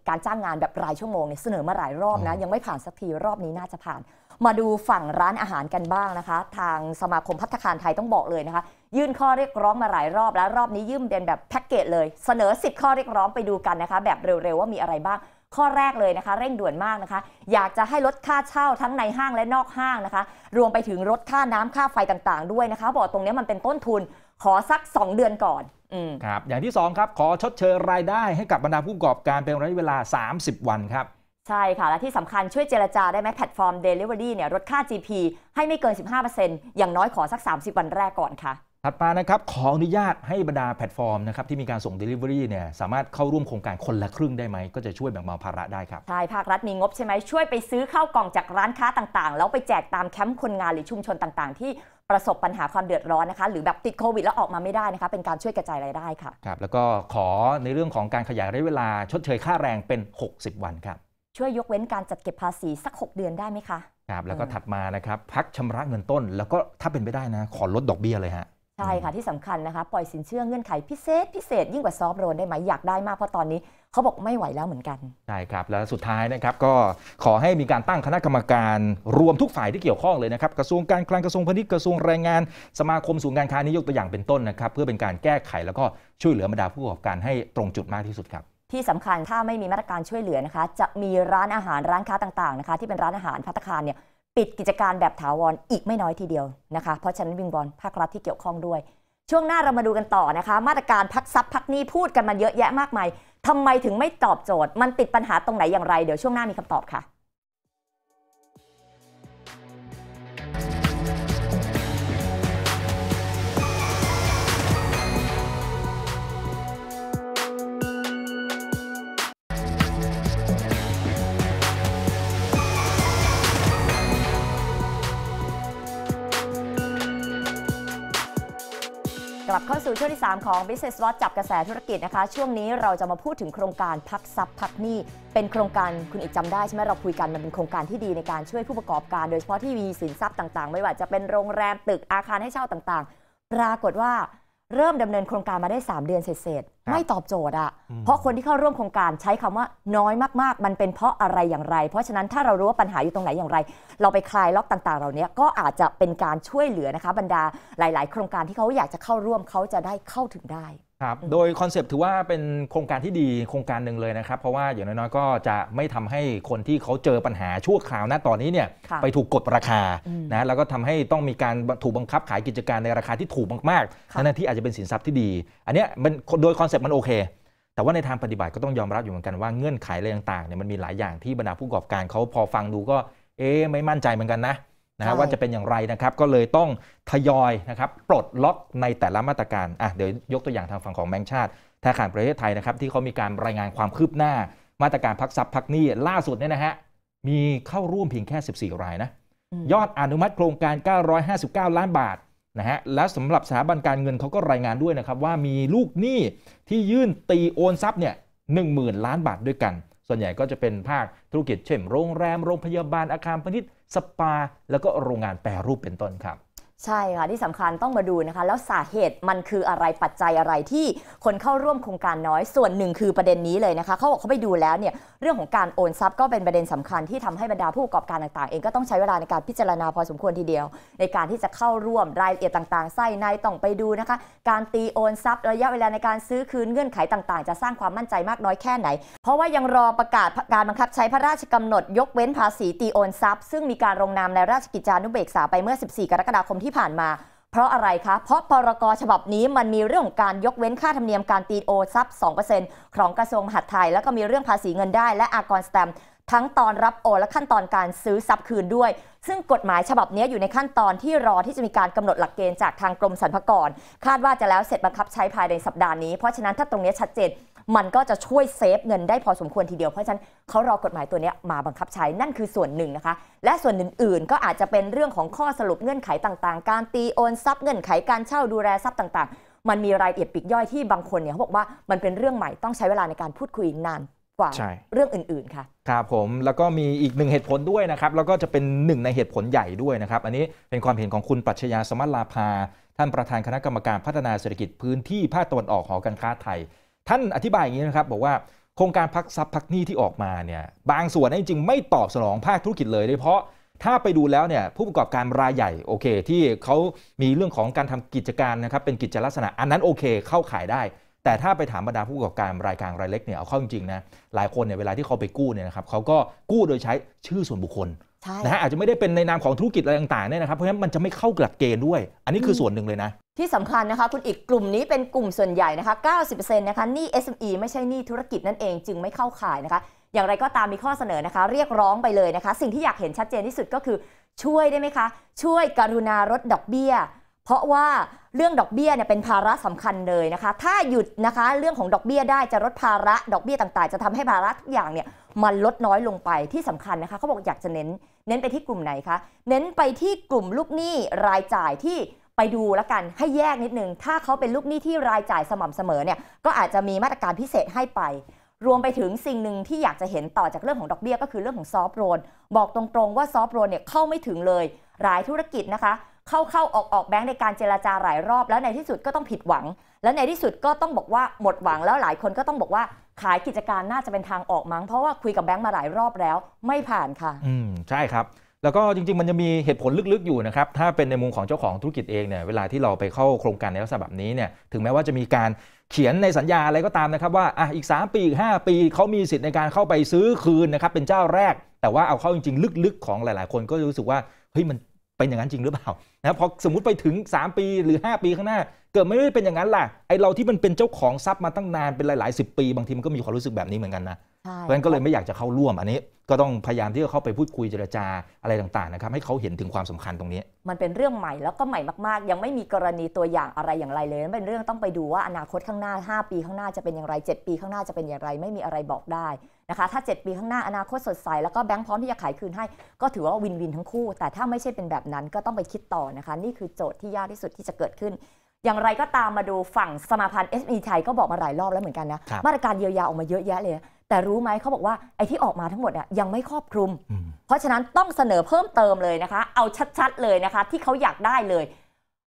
การจ้างงานแบบรายชั่วโมงเนี่ยเสนอมาหลายรอบนะยังไม่ผ่านสักทีรอบนี้น่าจะผ่านมาดูฝั่งร้านอาหารกันบ้างนะคะ ทางสมาคมพัฒคารไทยต้องบอกเลยนะคะ ยื่นข้อเรียกร้องมาหลายรอบแล้วรอบนี้ยื่นเป็นแบบแพ็กเกจเลย เสนอ 10 ข้อเรียกร้องไปดูกันนะคะ แบบเร็วๆว่ามีอะไรบ้าง ข้อแรกเลยนะคะ เร่งด่วนมากนะคะ อยากจะให้ลดค่าเช่าทั้งในห้างและนอกห้างนะคะ รวมไปถึงลดค่าน้ำค่าไฟต่างๆด้วยนะคะ บอกตรงนี้มันเป็นต้นทุนขอสัก 2 เดือนก่อนครับอย่างที่2ครับ ขอชดเชยรายได้ให้กับบรรดาผู้ประกอบการเป็นระยะเวลา 30 วันครับใช่ค่ะ และที่สำคัญช่วยเจรจาได้ไหมแพลตฟอร์ม Delivery เนี่ยลดค่า GP ให้ไม่เกิน 15%อย่างน้อยขอสัก 30 วันแรกก่อนค่ะ ถัดมานะครับ ขออนุญาตให้บรรดาแพลตฟอร์มนะครับที่มีการส่ง Delivery เนี่ยสามารถเข้าร่วมโครงการคนละครึ่งได้ไหมก็จะช่วยแบ่งเบาภาระได้ครับ ใช่ภาครัฐมีงบใช่ไหมช่วยไปซื้อข้าวกล่องจากร้านค้าต่าง ๆ แล้วไปแจกตามแคมป์คนงานหรือชุมชนต่างๆ ที่ประสบปัญหาความเดือดร้อนนะคะหรือแบบติดโควิดแล้วออกมาไม่ได้นะคะเป็นการช่วยกระจายรายได้ค่ะครับแล้วก็ขอในเรื่องของการขยายระยะเวลาชดเชยค่าแรงเป็น 60 วันครับช่วยยกเว้นการจัดเก็บภาษีสัก 6 เดือนได้ไหมคะครับแล้วก็ถัดมานะครับพักชำระเงินต้น แล้วก็ถ้าเป็นไปได้นะ ขอลดดอกเบี้ยเลยฮะ ใช่ค่ะ ที่สำคัญนะคะปล่อยสินเชื่อเงื่อนไขพิเศษ พิเศษ ยิ่งกว่าซอฟโรนได้ไหมอยากได้มากเพราะตอนนี้เขาบอกไม่ไหวแล้วเหมือนกัน ใช่ครับ แล้วสุดท้ายนะครับก็ขอให้มีการตั้งคณะกรรมการ รวมทุกฝ่ายที่เกี่ยวข้องเลยนะครับกระทรวงการคลังกระทรวงพาณิชย์กระทรวงแรงงานสมาคมสูนการค้านี้ยกตัวอย่างเป็นต้นนะครับเพื่อเป็นการแก้ไขแล้วก็ช่วยเหลือบรรดาผู้ประกอบการให้ตรงจุดมากที่สุดครับที่สำคัญถ้าไม่มีมาตรการช่วยเหลือนะคะจะมีร้านอาหารร้านค้าต่างๆนะคะที่เป็นร้านอาหารพัตคารเนี่ยปิดกิจการแบบถาวรอีกไม่น้อยทีเดียวนะคะเพราะฉะนั้นวิงบอลภาครัฐที่เกี่ยวข้องด้วย ช่วงหน้าเรามาดูกันต่อนะคะ มาตรการพักซับพักหนี้พูดกันมาเยอะแยะมากมายทำไมถึงไม่ตอบโจทย์มันติดปัญหาตรงไหนอย่างไรเดี๋ยวช่วงหน้ามีคำตอบค่ะลับเข้าสู่ช่วงที่ 3 ของ Business Watch จับกระแสธุรกิจนะคะ ช่วงนี้เราจะมาพูดถึงโครงการพักซับพักหนี้ เป็นโครงการคุณอกจาได้ใช่ไหม เราคุยกัน มันเป็นโครงการที่ดีในการช่วยผู้ประกอบการ โดยเฉพาะที่มีสินทรัพย์ต่างๆ ไม่ว่าจะเป็นโรงแรมตึก อาคารให้เช่าต่างๆ ปรากฏว่าเริ่มดำเนินโครงการมาได้ 3 เดือนเสร็จๆไม่ตอบโจทย์อะเพราะคนที่เข้าร่วมโครงการใช้คำว่าน้อยมาก ๆ มันเป็นเพราะอะไรอย่างไร เพราะฉะนั้นถ้าเรารู้ว่าปัญหาอยู่ตรงไหนอย่างไร เราไปคลายล็อกต่าง ๆเหล่านี้ก็อาจจะเป็นการช่วยเหลือนะคะบรรดา หลาย ๆ โครงการที่เขาอยากจะเข้าร่วมเขาจะได้เข้าถึงได้ครับ โดยคอนเซปต์ถือว่าเป็นโครงการที่ดีโครงการหนึ่งเลยนะครับ เพราะว่าอย่างน้อยๆ ก็จะไม่ทำให้คนที่เขาเจอปัญหาชั่วคราวนะตอนนี้เนี่ยไปถูกกดราคานะแล้วก็ทำให้ต้องมีการถูกบังคับขายกิจการในราคาที่ถูกมากๆนั่นที่อาจจะเป็นสินทรัพย์ที่ดี อันนี้มันโดยคอนเซปต์มันโอเค แต่ว่าในทางปฏิบัติก็ต้องยอมรับอยู่เหมือนกันว่าเงื่อนไขอะไรต่างๆเนี่ยมันมีหลายอย่างที่บรรดาผู้ประกอบการเขาพอฟังดูก็เอ๊ไม่มั่นใจเหมือนกันนะนะว่าจะเป็นอย่างไรนะครับ ก็เลยต้องทยอยนะครับปลด ล็อกในแต่ละมาตรการอ่ะเดี๋ยวยกตัวอย่างทางฝั่งของแบงก์ชาติธนาคารประเทศไทยนะครับ ที่เขามีการรายงานความคืบหน้ามาตรการพักทรัพย์พักหนี้ล่าสุดเนี่ยนะฮะมีเข้าร่วมเพียงแค่ 14 รายนะ ยอดอนุมัติโครงการ 959 ล้านบาท นะฮะและสำหรับสถาบันการเงินเขาก็รายงานด้วยนะครับว่ามีลูกหนี้ที่ยื่นตีโอนทรัพย์เนี่ย10,000 ล้านบาทด้วยกันส่วนใหญ่ก็จะเป็นภาคธุรกิจเช่นโรงแรม โรงพยาบาลอาคารพาณิชย์สปา แล้วก็โรงงานแปรรูปเป็นต้นครับใช่ค่ะที่สำคัญต้องมาดูนะคะแล้วสาเหตุมันคืออะไรปัจจัยอะไรที่คนเข้าร่วมโครงการน้อยส่วนหนึ่ง คือประเด็นนี้เลยนะคะเขาบอกเขาไปดูแล้วเนี่ยเรื่องของการโอนทรัพย์ก็เป็นประเด็นสำคัญที่ทำให้บรรดาผู้ประกอบการต่างๆเองก็ต้องใช้เวลาในการพิจารณาพอสมควรทีเดียว ในการที่จะเข้าร่วมรายละเอียดต่างๆไส้ในต้องไปดูนะคะการตีโอนทรัพย์ ระยะเวลาในการซื้อคืนเงื่อนไขต่างๆจะ สร้างความมั่นใจมากน้อยแค่ไหน เพราะว่ายังรอประกาศการบังคับใช้พระราชกำหนด ยกเว้นภาษีตีโอนทรัพย์ ซึ่งมีการลงนามในราชกิจจานุเบกษาไปเมื่อ 14 กรกฎาคมที่ที่ผ่านมา เพราะอะไรคะ เพราะพรกฉบับนี้มันมีเรื่องการยกเว้นค่าธรรมเนียมการตีโอซับ2%ของกระทรวงมหาดไทยแล้วก็มีเรื่องภาษีเงินได้ และอากรสแตมทั้งตอนรับโอ และขั้นตอนการซื้อทรัพย์คืนด้วย ซึ่งกฎหมายฉบับนี้อยู่ในขั้นตอนที่รอที่จะมีการกำหนดหลักเกณฑ์จากทางกรมสรรพากรคาดว่าจะแล้วเสร็จบังคับใช้ภายในสัปดาห์นี้ เพราะฉะนั้นถ้าตรงนี้ชัดเจนมันก็จะช่วยเซฟเงินได้พอสมควรทีเดียวเพราะฉะนั้นเขารอกฎหมายตัวนี้มาบังคับใช้นั่นคือส่วนหนึ่งนะคะ และส่วนอื่นๆ ก็อาจจะเป็นเรื่องของข้อสรุปเงื่อนไขต่างๆ การตีโอน ทรัพย์เงื่อนไขการเช่าดูแลทรัพย์ต่างๆ มันมีรายละเอียดปีกย่อยที่บางคนเนี่ยเขาบอกว่ามันเป็นเรื่องใหม่ต้องใช้เวลาในการพูดคุยนานกว่า เรื่องอื่นๆค่ะครับผมแล้วก็มีอีกหนึ่งเหตุผลด้วยนะครับแล้วก็จะเป็นหนึ่งในเหตุผลใหญ่ด้วยนะครับอันนี้เป็นความเห็นของคุณปัชญาสมัลลาภา ท่านประธานคณะกรรมการพัฒนาเศรษฐกิจพื้นที่ภาคตะวันออกหอการค้าไทยท่านอธิบายอย่างนี้นะครับ บอกว่าโครงการพักซับพักหนี้ที่ออกมาเนี่ย บางส่วนจริง ๆไม่ตอบสนองภาคธุรกิจเลยโดยเฉพาะถ้าไปดูแล้วเนี่ยผู้ประกอบการรายใหญ่โอเค ที่เขามีเรื่องของการทำกิจการนะครับเป็นกิจลักษณะ อันนั้นโอเคเข้าขายได้ แต่ถ้าไปถามบรรดาผู้ประกอบการรายกลางรายเล็กเนี่ยเอาเข้าจริงๆนะหลายคนเนี่ยเวลาที่เขาไปกู้เนี่ยนะครับเขาก็กู้โดยใช้ชื่อส่วนบุคคลนะฮะอาจจะไม่ได้เป็นในนามของธุรกิจอะไรต่าง ๆเนี่ยนะครับเพราะฉะนั้นมันจะไม่เข้าหลักเกณฑ์ด้วย อันนี้คือส่วนหนึ่งเลยนะที่สำคัญนะคะคุณอีกกลุ่มนี้เป็นกลุ่มส่วนใหญ่นะคะ90%นะคะหนี้ SME ไม่ใช่หนี้ธุรกิจนั่นเองจึงไม่เข้าข่ายนะคะ อย่างไรก็ตามมีข้อเสนอนะคะ เรียกร้องไปเลยนะคะ สิ่งที่อยากเห็นชัดเจนที่สุดก็คือช่วยได้ไหมคะ ช่วยกรุณาลดดอกเบี้ย เพราะว่าเรื่องดอกเบี้ยเนี่ยเป็นภาระสำคัญเลยนะคะ ถ้าหยุดนะคะเรื่องของดอกเบี้ยได้จะลดภาระดอกเบี้ยต่างๆ จะทำให้ภาระทุกอย่างเนี่ยมันลดน้อยลงไปที่สำคัญนะคะเขาบอกอยากจะเน้น เน้นไปที่กลุ่มไหนคะเน้นไปที่กลุ่มลูกหนี้รายจ่ายที่ไปดูแล้วกันให้แยกนิดนึงถ้าเขาเป็นลูกหนี้ที่รายจ่ายสม่ำเสมอเนี่ยก็อาจจะมีมาตรการพิเศษให้ไป รวมไปถึงสิ่งหนึ่งที่อยากจะเห็นต่อจากเรื่องของดอกเบี้ยก็คือเรื่องของซอฟโรนบอกตรงๆว่าซอฟโรนเนี่ยเข้าไม่ถึงเลยหลายธุรกิจนะคะ เข้าเข้าออกออกแบงค์ในการเจราจาหลายรอบ แล้วในที่สุดก็ต้องผิดหวัง แล้วในที่สุดก็ต้องบอกว่าหมดหวัง แล้วหลายคนก็ต้องบอกว่าขายกิจการน่าจะเป็นทางออกมั้งเพราะว่าคุยกับแบงค์มาหลายรอบแล้ว ไม่ผ่านค่ะอืมใช่ครับแล้วก็จริงๆมันจะมีเหตุผลลึกๆอยู่นะครับ ถ้าเป็นในมุมของเจ้าของธุรกิจเองเนี่ยเวลาที่เราไปเข้าโครงการในลักษณะแบบนี้เนี่ยถึงแม้ว่าจะมีการเขียนในสัญญาอะไรก็ตามนะครับ ว่าอ่ะอีก 3 ปีอีก5ปีเขามีสิทธิ์ในการเข้าไปซื้อคืนนะครับเป็นเจ้าแรก แต่ว่าเอาเข้าจริงๆลึกๆของหลายๆ คนก็รู้สึกว่าเฮ้ยมันเป็นอย่างนั้นจริงหรือเปล่านะพอสมมติไปถึง 3 ปีหรือ 5 ปีข้างหน้า เกิดไม่ได้เป็นอย่างนั้นล่ะไอเราที่มันเป็นเจ้าของทรัพย์มาตั้งนานเป็นหลายๆ 10 ปี บางทีมันก็มีความรู้สึกแบบนี้เหมือนกันนะเพราะฉะนั้นก็เลยไม่อยากจะเข้าร่วมอันนี้ ก็ต้องพยายามที่จะเข้าไปพูดคุยเจรจาอะไรต่างๆนะครับให้เขาเห็นถึงความสำคัญตรงนี้ มันเป็นเรื่องใหม่แล้วก็ใหม่มากๆ ยังไม่มีกรณีตัวอย่างอะไรอย่างไรเลยเป็นเรื่องต้องไปดูว่าอนาคตข้างหน้า 5 ปี ข้างหน้าจะเป็นอย่างไร 7 ปีข้างหน้าจะเป็นอย่างไรไม่มีอะไรบอกได้นะคะถ้า 7 ปีข้างหน้าอนาคตสดใสแล้วก็แบงค์พร้อมที่จะขายคืนให้ก็ถือว่าวินวินทั้งคู่ แต่ถ้าไม่ใช่เป็นแบบนั้นก็ต้องไปคิดต่อนะคะนี่คือโจทย์ที่ยากที่สุดที่จะเกิดขึ้น อย่างไรก็ตามมาดูฝั่งสมาพันธ์ SME ไทยก็บอกมาหลายรอบแล้วเหมือนกันนะมาตรการเยียวยาออกมาเยอะแยะเลยแต่รู้ไหมเขาบอกว่าไอ้ที่ออกมาทั้งหมดอ่ยยังไม่ครอบคลุม เพราะฉะนั้นต้องเสนอเพิ่มเติมเลยนะคะ เอาชัดๆ เลยนะคะ ที่เขาอยากได้เลย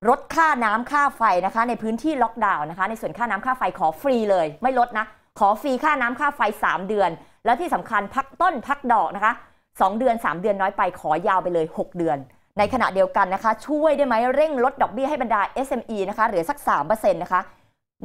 ลดค่าน้ำค่าไฟนะคะ ในพื้นที่ล็อกดาวน์นะคะ ในส่วนค่าน้ำค่าไฟขอฟรีเลย ไม่ลดนะ ขอฟรีค่าน้ำค่าไฟ 3 เดือน แล้วที่สำคัญพักต้นพักดอกนะคะ 2 เดือน 3 เดือนน้อยไปขอยาวไปเลย 6 เดือน ในขณะเดียวกันนะคะ ช่วยได้ไหมเร่งลดดอกเบี้ยให้บรรดา SME นะคะเหลือสัก3%นะคะ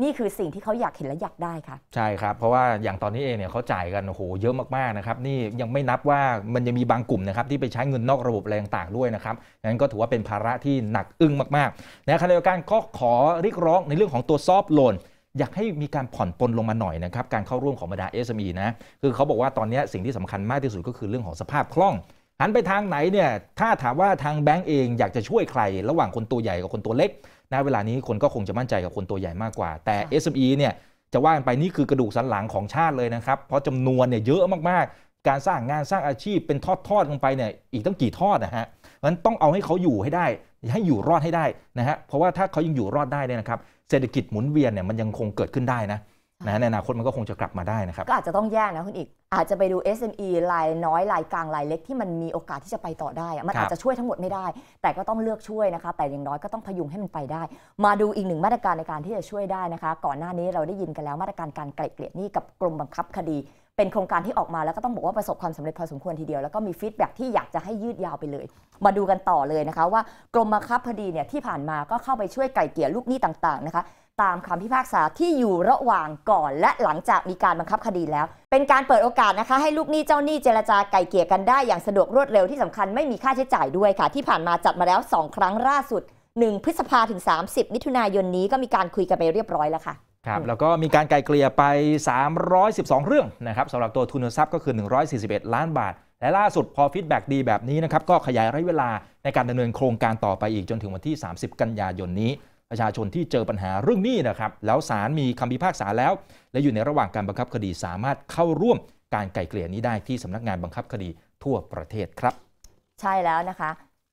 นี่คือสิ่งที่เขาอยากเห็นและอยากได้ค่ะใช่ครับ เพราะว่าอย่างตอนนี้เองเนี่ยเขาจ่ายกันโอ้โหเยอะมากๆนะครับนี่ยังไม่นับว่ามันยังมีบางกลุ่มนะครับที่ไปใช้เงินนอกระบบอะไรต่างๆด้วยนะครับนั้นก็ถือว่าเป็นภาระที่หนักอึ้งมากๆในขณะเดียวกันก็ขอเรียกร้องในเรื่องของตัวซอฟโลน อยากให้มีการผ่อนปลนลงมาหน่อยนะครับการเข้าร่วมของบรรดา SME นะคือเขาบอกว่าตอนนี้สิ่งที่สำคัญมากที่สุดก็คือเรื่องของสภาพคล่องหันไปทางไหนเนี่ยถ้าถามว่าทางแบงก์เองอยากจะช่วยใคร ระหว่างคนตัวใหญ่กับคนตัวเล็กณเวลานี้คนก็คงจะมั่นใจกับคนตัวใหญ่มากกว่า แต่ SME เนี่ย จะว่ากันไปนี่คือกระดูกสันหลังของชาติเลยนะครับเพราะจำนวนเนี่ยเยอะมากๆ การสร้างงานสร้างอาชีพเป็นทอดๆลงไปเนี่ยอีกตั้งกี่ทอดนะฮะเพราะฉะนั้นต้องเอาให้เขาอยู่ให้ได้ให้อยู่รอดให้ได้นะฮะเพราะว่าถ้าเขายังอยู่รอดได้เนี่ยนะครับเศรษฐกิจหมุนเวียนเนี่ยมันยังคงเกิดขึ้นได้นะนะในอนาคตมันก็คงจะกลับมาได้นะครับก็อาจจะต้องแยกนะคุณอีก อาจจะไปดู SME รายน้อยรายกลางรายเล็กที่มันมีโอกาสที่จะไปต่อได้ มันอาจจะช่วยทั้งหมดไม่ได้ แต่ก็ต้องเลือกช่วยนะคะแต่อย่างน้อยก็ต้องพยุงให้มันไปได้ มาดูอีกหนึ่งมาตรการในการที่จะช่วยได้นะคะ ก่อนหน้านี้เราได้ยินกันแล้วมาตรการการไกล่เกลี่ยหนี้กับกรมบังคับคดี เป็นโครงการที่ออกมาแล้วก็ต้องบอกว่าประสบความสำเร็จพอสมควรทีเดียวแล้วก็มีฟีดแบ็ที่อยากจะให้ยืดยาวไปเลย มาดูกันต่อเลยนะคะ ว่ากรมบังคับคดีเนี่ยที่ผ่านมาก็เข้าไปช่วยไกล่เกลี่ยลูกหนี้ต่างๆนะคะตามคำพิพากษาที่อยู่ระหว่างก่อนและหลังจากมีการบังคับคดีแล้ว เป็นการเปิดโอกาสนะคะ ให้ลูกหนี้เจ้าหนี้เจรจาไก่เกลี่ยกันได้อย่างสะดวกรวดเร็วที่สำคัญไม่มีค่าใช้จ่ายด้วยค่ะ ที่ผ่านมาจัดมาแล้ว 2 ครั้งล่าสุด 1พฤษภาถึง 30มิถุนายนนี้ก็มีการคุยกันไปเรียบร้อยแล้วค่ะ ครับ แล้วก็มีการไกลเกลี่ยไป 312 เรื่องนะครับสำหรับตัวทุนทรัพย์ก็คือ 141 ล้านบาทและล่าสุดพอฟีดแบ็ดีแบบนี้นะครับก็ขยายระยะเวลาในการดำเนินโครงการต่อไปอีกจนถึงวันที่ 30 กันยายนนี้ประชาชนที่เจอปัญหาเรื่องนี้นะครับแล้วศาลมีคำพิพากษาแล้ว และอยู่ในระหว่างการบังคับคดีสามารถเข้าร่วมการไกล่เกลี่ยนี้ได้ที่สำนักงานบังคับคดีทั่วประเทศครับ ใช่แล้วนะคะ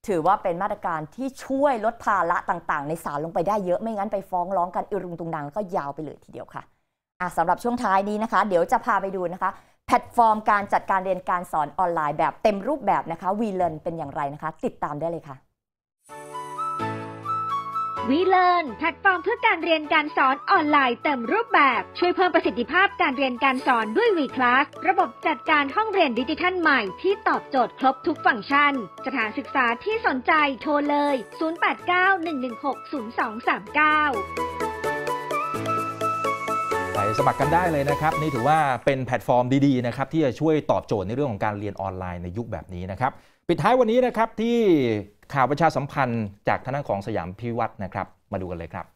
ถือว่าเป็นมาตรการที่ช่วยลดภาระต่างๆในศาลลงไปได้เยอะไม่งั้นไปฟ้องร้องกันอึรุงตุงดังแล้วก็ยาวไปเลยทีเดียวค่ะะสำหรับช่วงท้ายนี้นะคะ เดี๋ยวจะพาไปดูนะคะ แพลตฟอร์มการจัดการเรียนการสอนออนไลน์ แบบเต็มรูปแบบนะคะ VLearn เป็นอย่างไรนะคะ ติดตามได้เลยค่ะวีเลร์นแพลตฟอร์มเพื่อการเรียนการสอนออนไลน์เต็มรูปแบบช่วยเพิ่มประสิทธิภาพการเรียนการสอนด้วยวีคลาสระบบจัดการห้องเรียนดิจิทัลใหม่ที่ตอบโจทย์ครบทุกฟังก์ชันสถานศึกษาที่สนใจโทรเลย 0891160239 ไปสมัครกันได้เลยนะครับ นี่ถือว่าเป็นแพลตฟอร์มดีๆนะครับที่จะช่วยตอบโจทย์ในเรื่องของการเรียนออนไลน์ในยุคแบบนี้นะครับปิดท้ายวันนี้นะครับที่ข่าวประชาสัมพันธ์จากทางของสยามพิวัตรนะครับ มาดูกันเลยครับ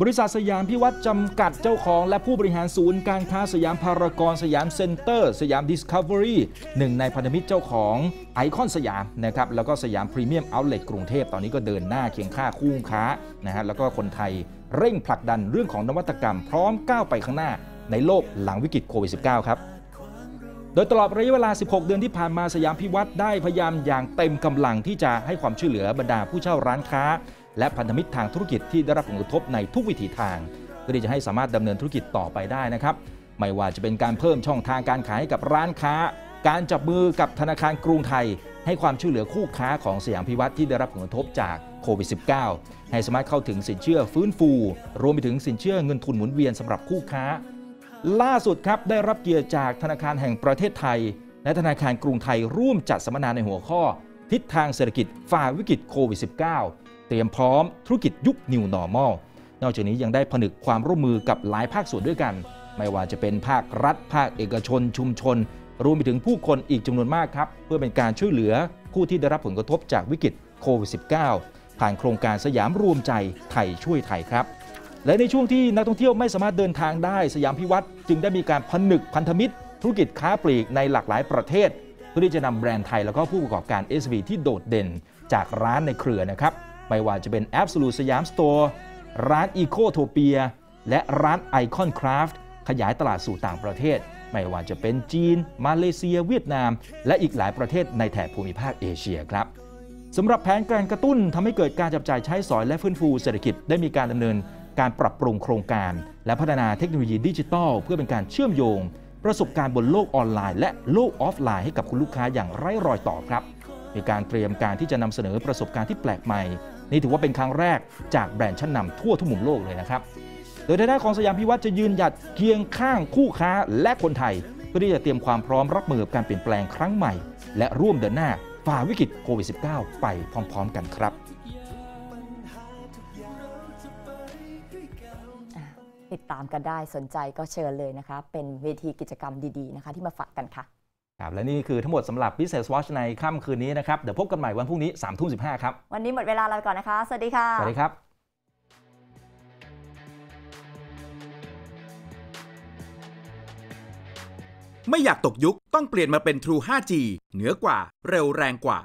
บริษัทสยามพิวัตรจำกัดเจ้าของและผู้บริหารศูนย์การค้าสยามพารากอนสยามเซ็นเตอร์ สยามดิสคัฟเวอรี่ หนึ่งในพันธมิตรเจ้าของไอคอนสยามนะครับแล้วก็สยามพรีเมียมเอาท์เล็ตกรุงเทพตอนนี้ก็เดินหน้าเคียงข้าคู่ค้านะฮะแล้วก็คนไทยเร่งผลักดันเรื่องของนวัตกรรม พร้อมก้าวไปข้างหน้าในโลกหลังวิกฤตโควิด -19 ครับดยตลอดระยะเวลา 16 เดือนที่ผ่านมาสยามพิวัตรได้พยายามอย่างเต็มกำลังที่จะให้ความช่วยเหลือบรรดาผู้เช่าร้านค้า และพันธมิตรทางธุรกิจที่ได้รับผลกระทบในทุกวิถีทางเพื่อที่จะให้สามารถดำเนินธุรกิจต่อไปได้นะครับ ไม่ว่าจะเป็นการเพิ่มช่องทางการขายให้กับร้านค้า การจับมือกับธนาคารกรุงไทย ให้ความช่วยเหลือคู่ค้าของสยามพิวัตรที่ได้รับผลกระทบจากโควิด -19 ให้สามารถเข้าถึงสินเชื่อฟื้นฟู รวมไปถึงสินเชื่อเงินทุนหมุนเวียนสำหรับคู่ค้าล่าสุดครับได้รับเกียรติจากธนาคารแห่งประเทศไทย และธนาคารกรุงไทยร่วมจัดสัมมนาในหัวข้อ ทิศทางเศรษฐกิจฝ่าวิกฤตโควิด -19 เตรียมพร้อมธุรกิจยุค New Normal นอกจากนี้ยังได้ผนึกความร่วมมือกับหลายภาคส่วนด้วยกัน ไม่ว่าจะเป็นภาครัฐ ภาคเอกชน ชุมชน รวมไปถึงผู้คนอีกจำนวนมากครับเพื่อเป็นการช่วยเหลือผู้ที่ได้รับผลกระทบจากวิกฤตโควิด -19 ผ่านโครงการสยามรวมใจไทยช่วยไทยครับและในช่วงที่นักท่องเที่ยวไม่สามารถเดินทางได้สยามพิวัตร จึงได้มีการผนึก พันธมิตร ธุรกิจค้าปลีกในหลากหลายประเทศ เพื่อที่จะนำแบรนด์ไทยแล้วก็ผู้ประกอบการ SV ที่โดดเด่นจากร้านในเครือนะครับไม่ว่าจะเป็นแอปส l u t สยามสโตร์ร้านอีโคโทเปียและร้านไอคอนคราฟต์ขยายตลาดสู่ต่างประเทศ ไม่ว่าจะเป็นจีน มาเลเซีย เวียดนาม และอีกหลายประเทศในแถบภูมิภาคเอเชียครับสำหรับแผนการกระตุ้นทำให้เกิดการจับจ่ายใช้สอยและฟื้นฟู เศรษฐกิจได้มีการดำเนินการปรับปรุงโครงการ และพัฒนาเทคโนโลยีดิจิทัลเพื่อเป็นการเชื่อมโยงประสบการณ์บนโลกออนไลน์ และโลกออฟไลน์ให้กับคุณลูกค้าอย่างไร้รอยต่อครับมีการเตรียมการที่จะนำเสนอประสบการณ์ที่แปลกใหม่ นี่ถือว่าเป็นครั้งแรกจากแบรนด์ชั้นนาทั่วทุกมุมโลกเลยนะครับโดยทางด้านของสยามพิวัน์จะยืนหยัดเคียงข้างคู่ค้าและคนไทย เพื่อที่จะเตรียมความพร้อมรับมือกับการเปลี่ยนแปลงครั้งใหม่และร่วมเดินหน้าฝ่าวิกฤตโควิด -19 ไปพร้อมๆ กันครับติดตามกันได้สนใจก็เชิญเลยนะคะเป็นเวทีกิจกรรมดีๆ นะคะ ที่มาฝากกันค่ะครับ และนี่คือทั้งหมดสำหรับ Business Watch ในค่ำคืนนี้นะครับ เดี๋ยวพบกันใหม่วันพรุ่งนี้3ามทุ่มสิครับ วันนี้หมดเวลาเราก่อนนะคะสวัสดีค่ะ สวัสดีครับ ไม่อยากตกยุคต้องเปลี่ยนมาเป็น True 5G เหนือกว่าเร็วแรงกว่า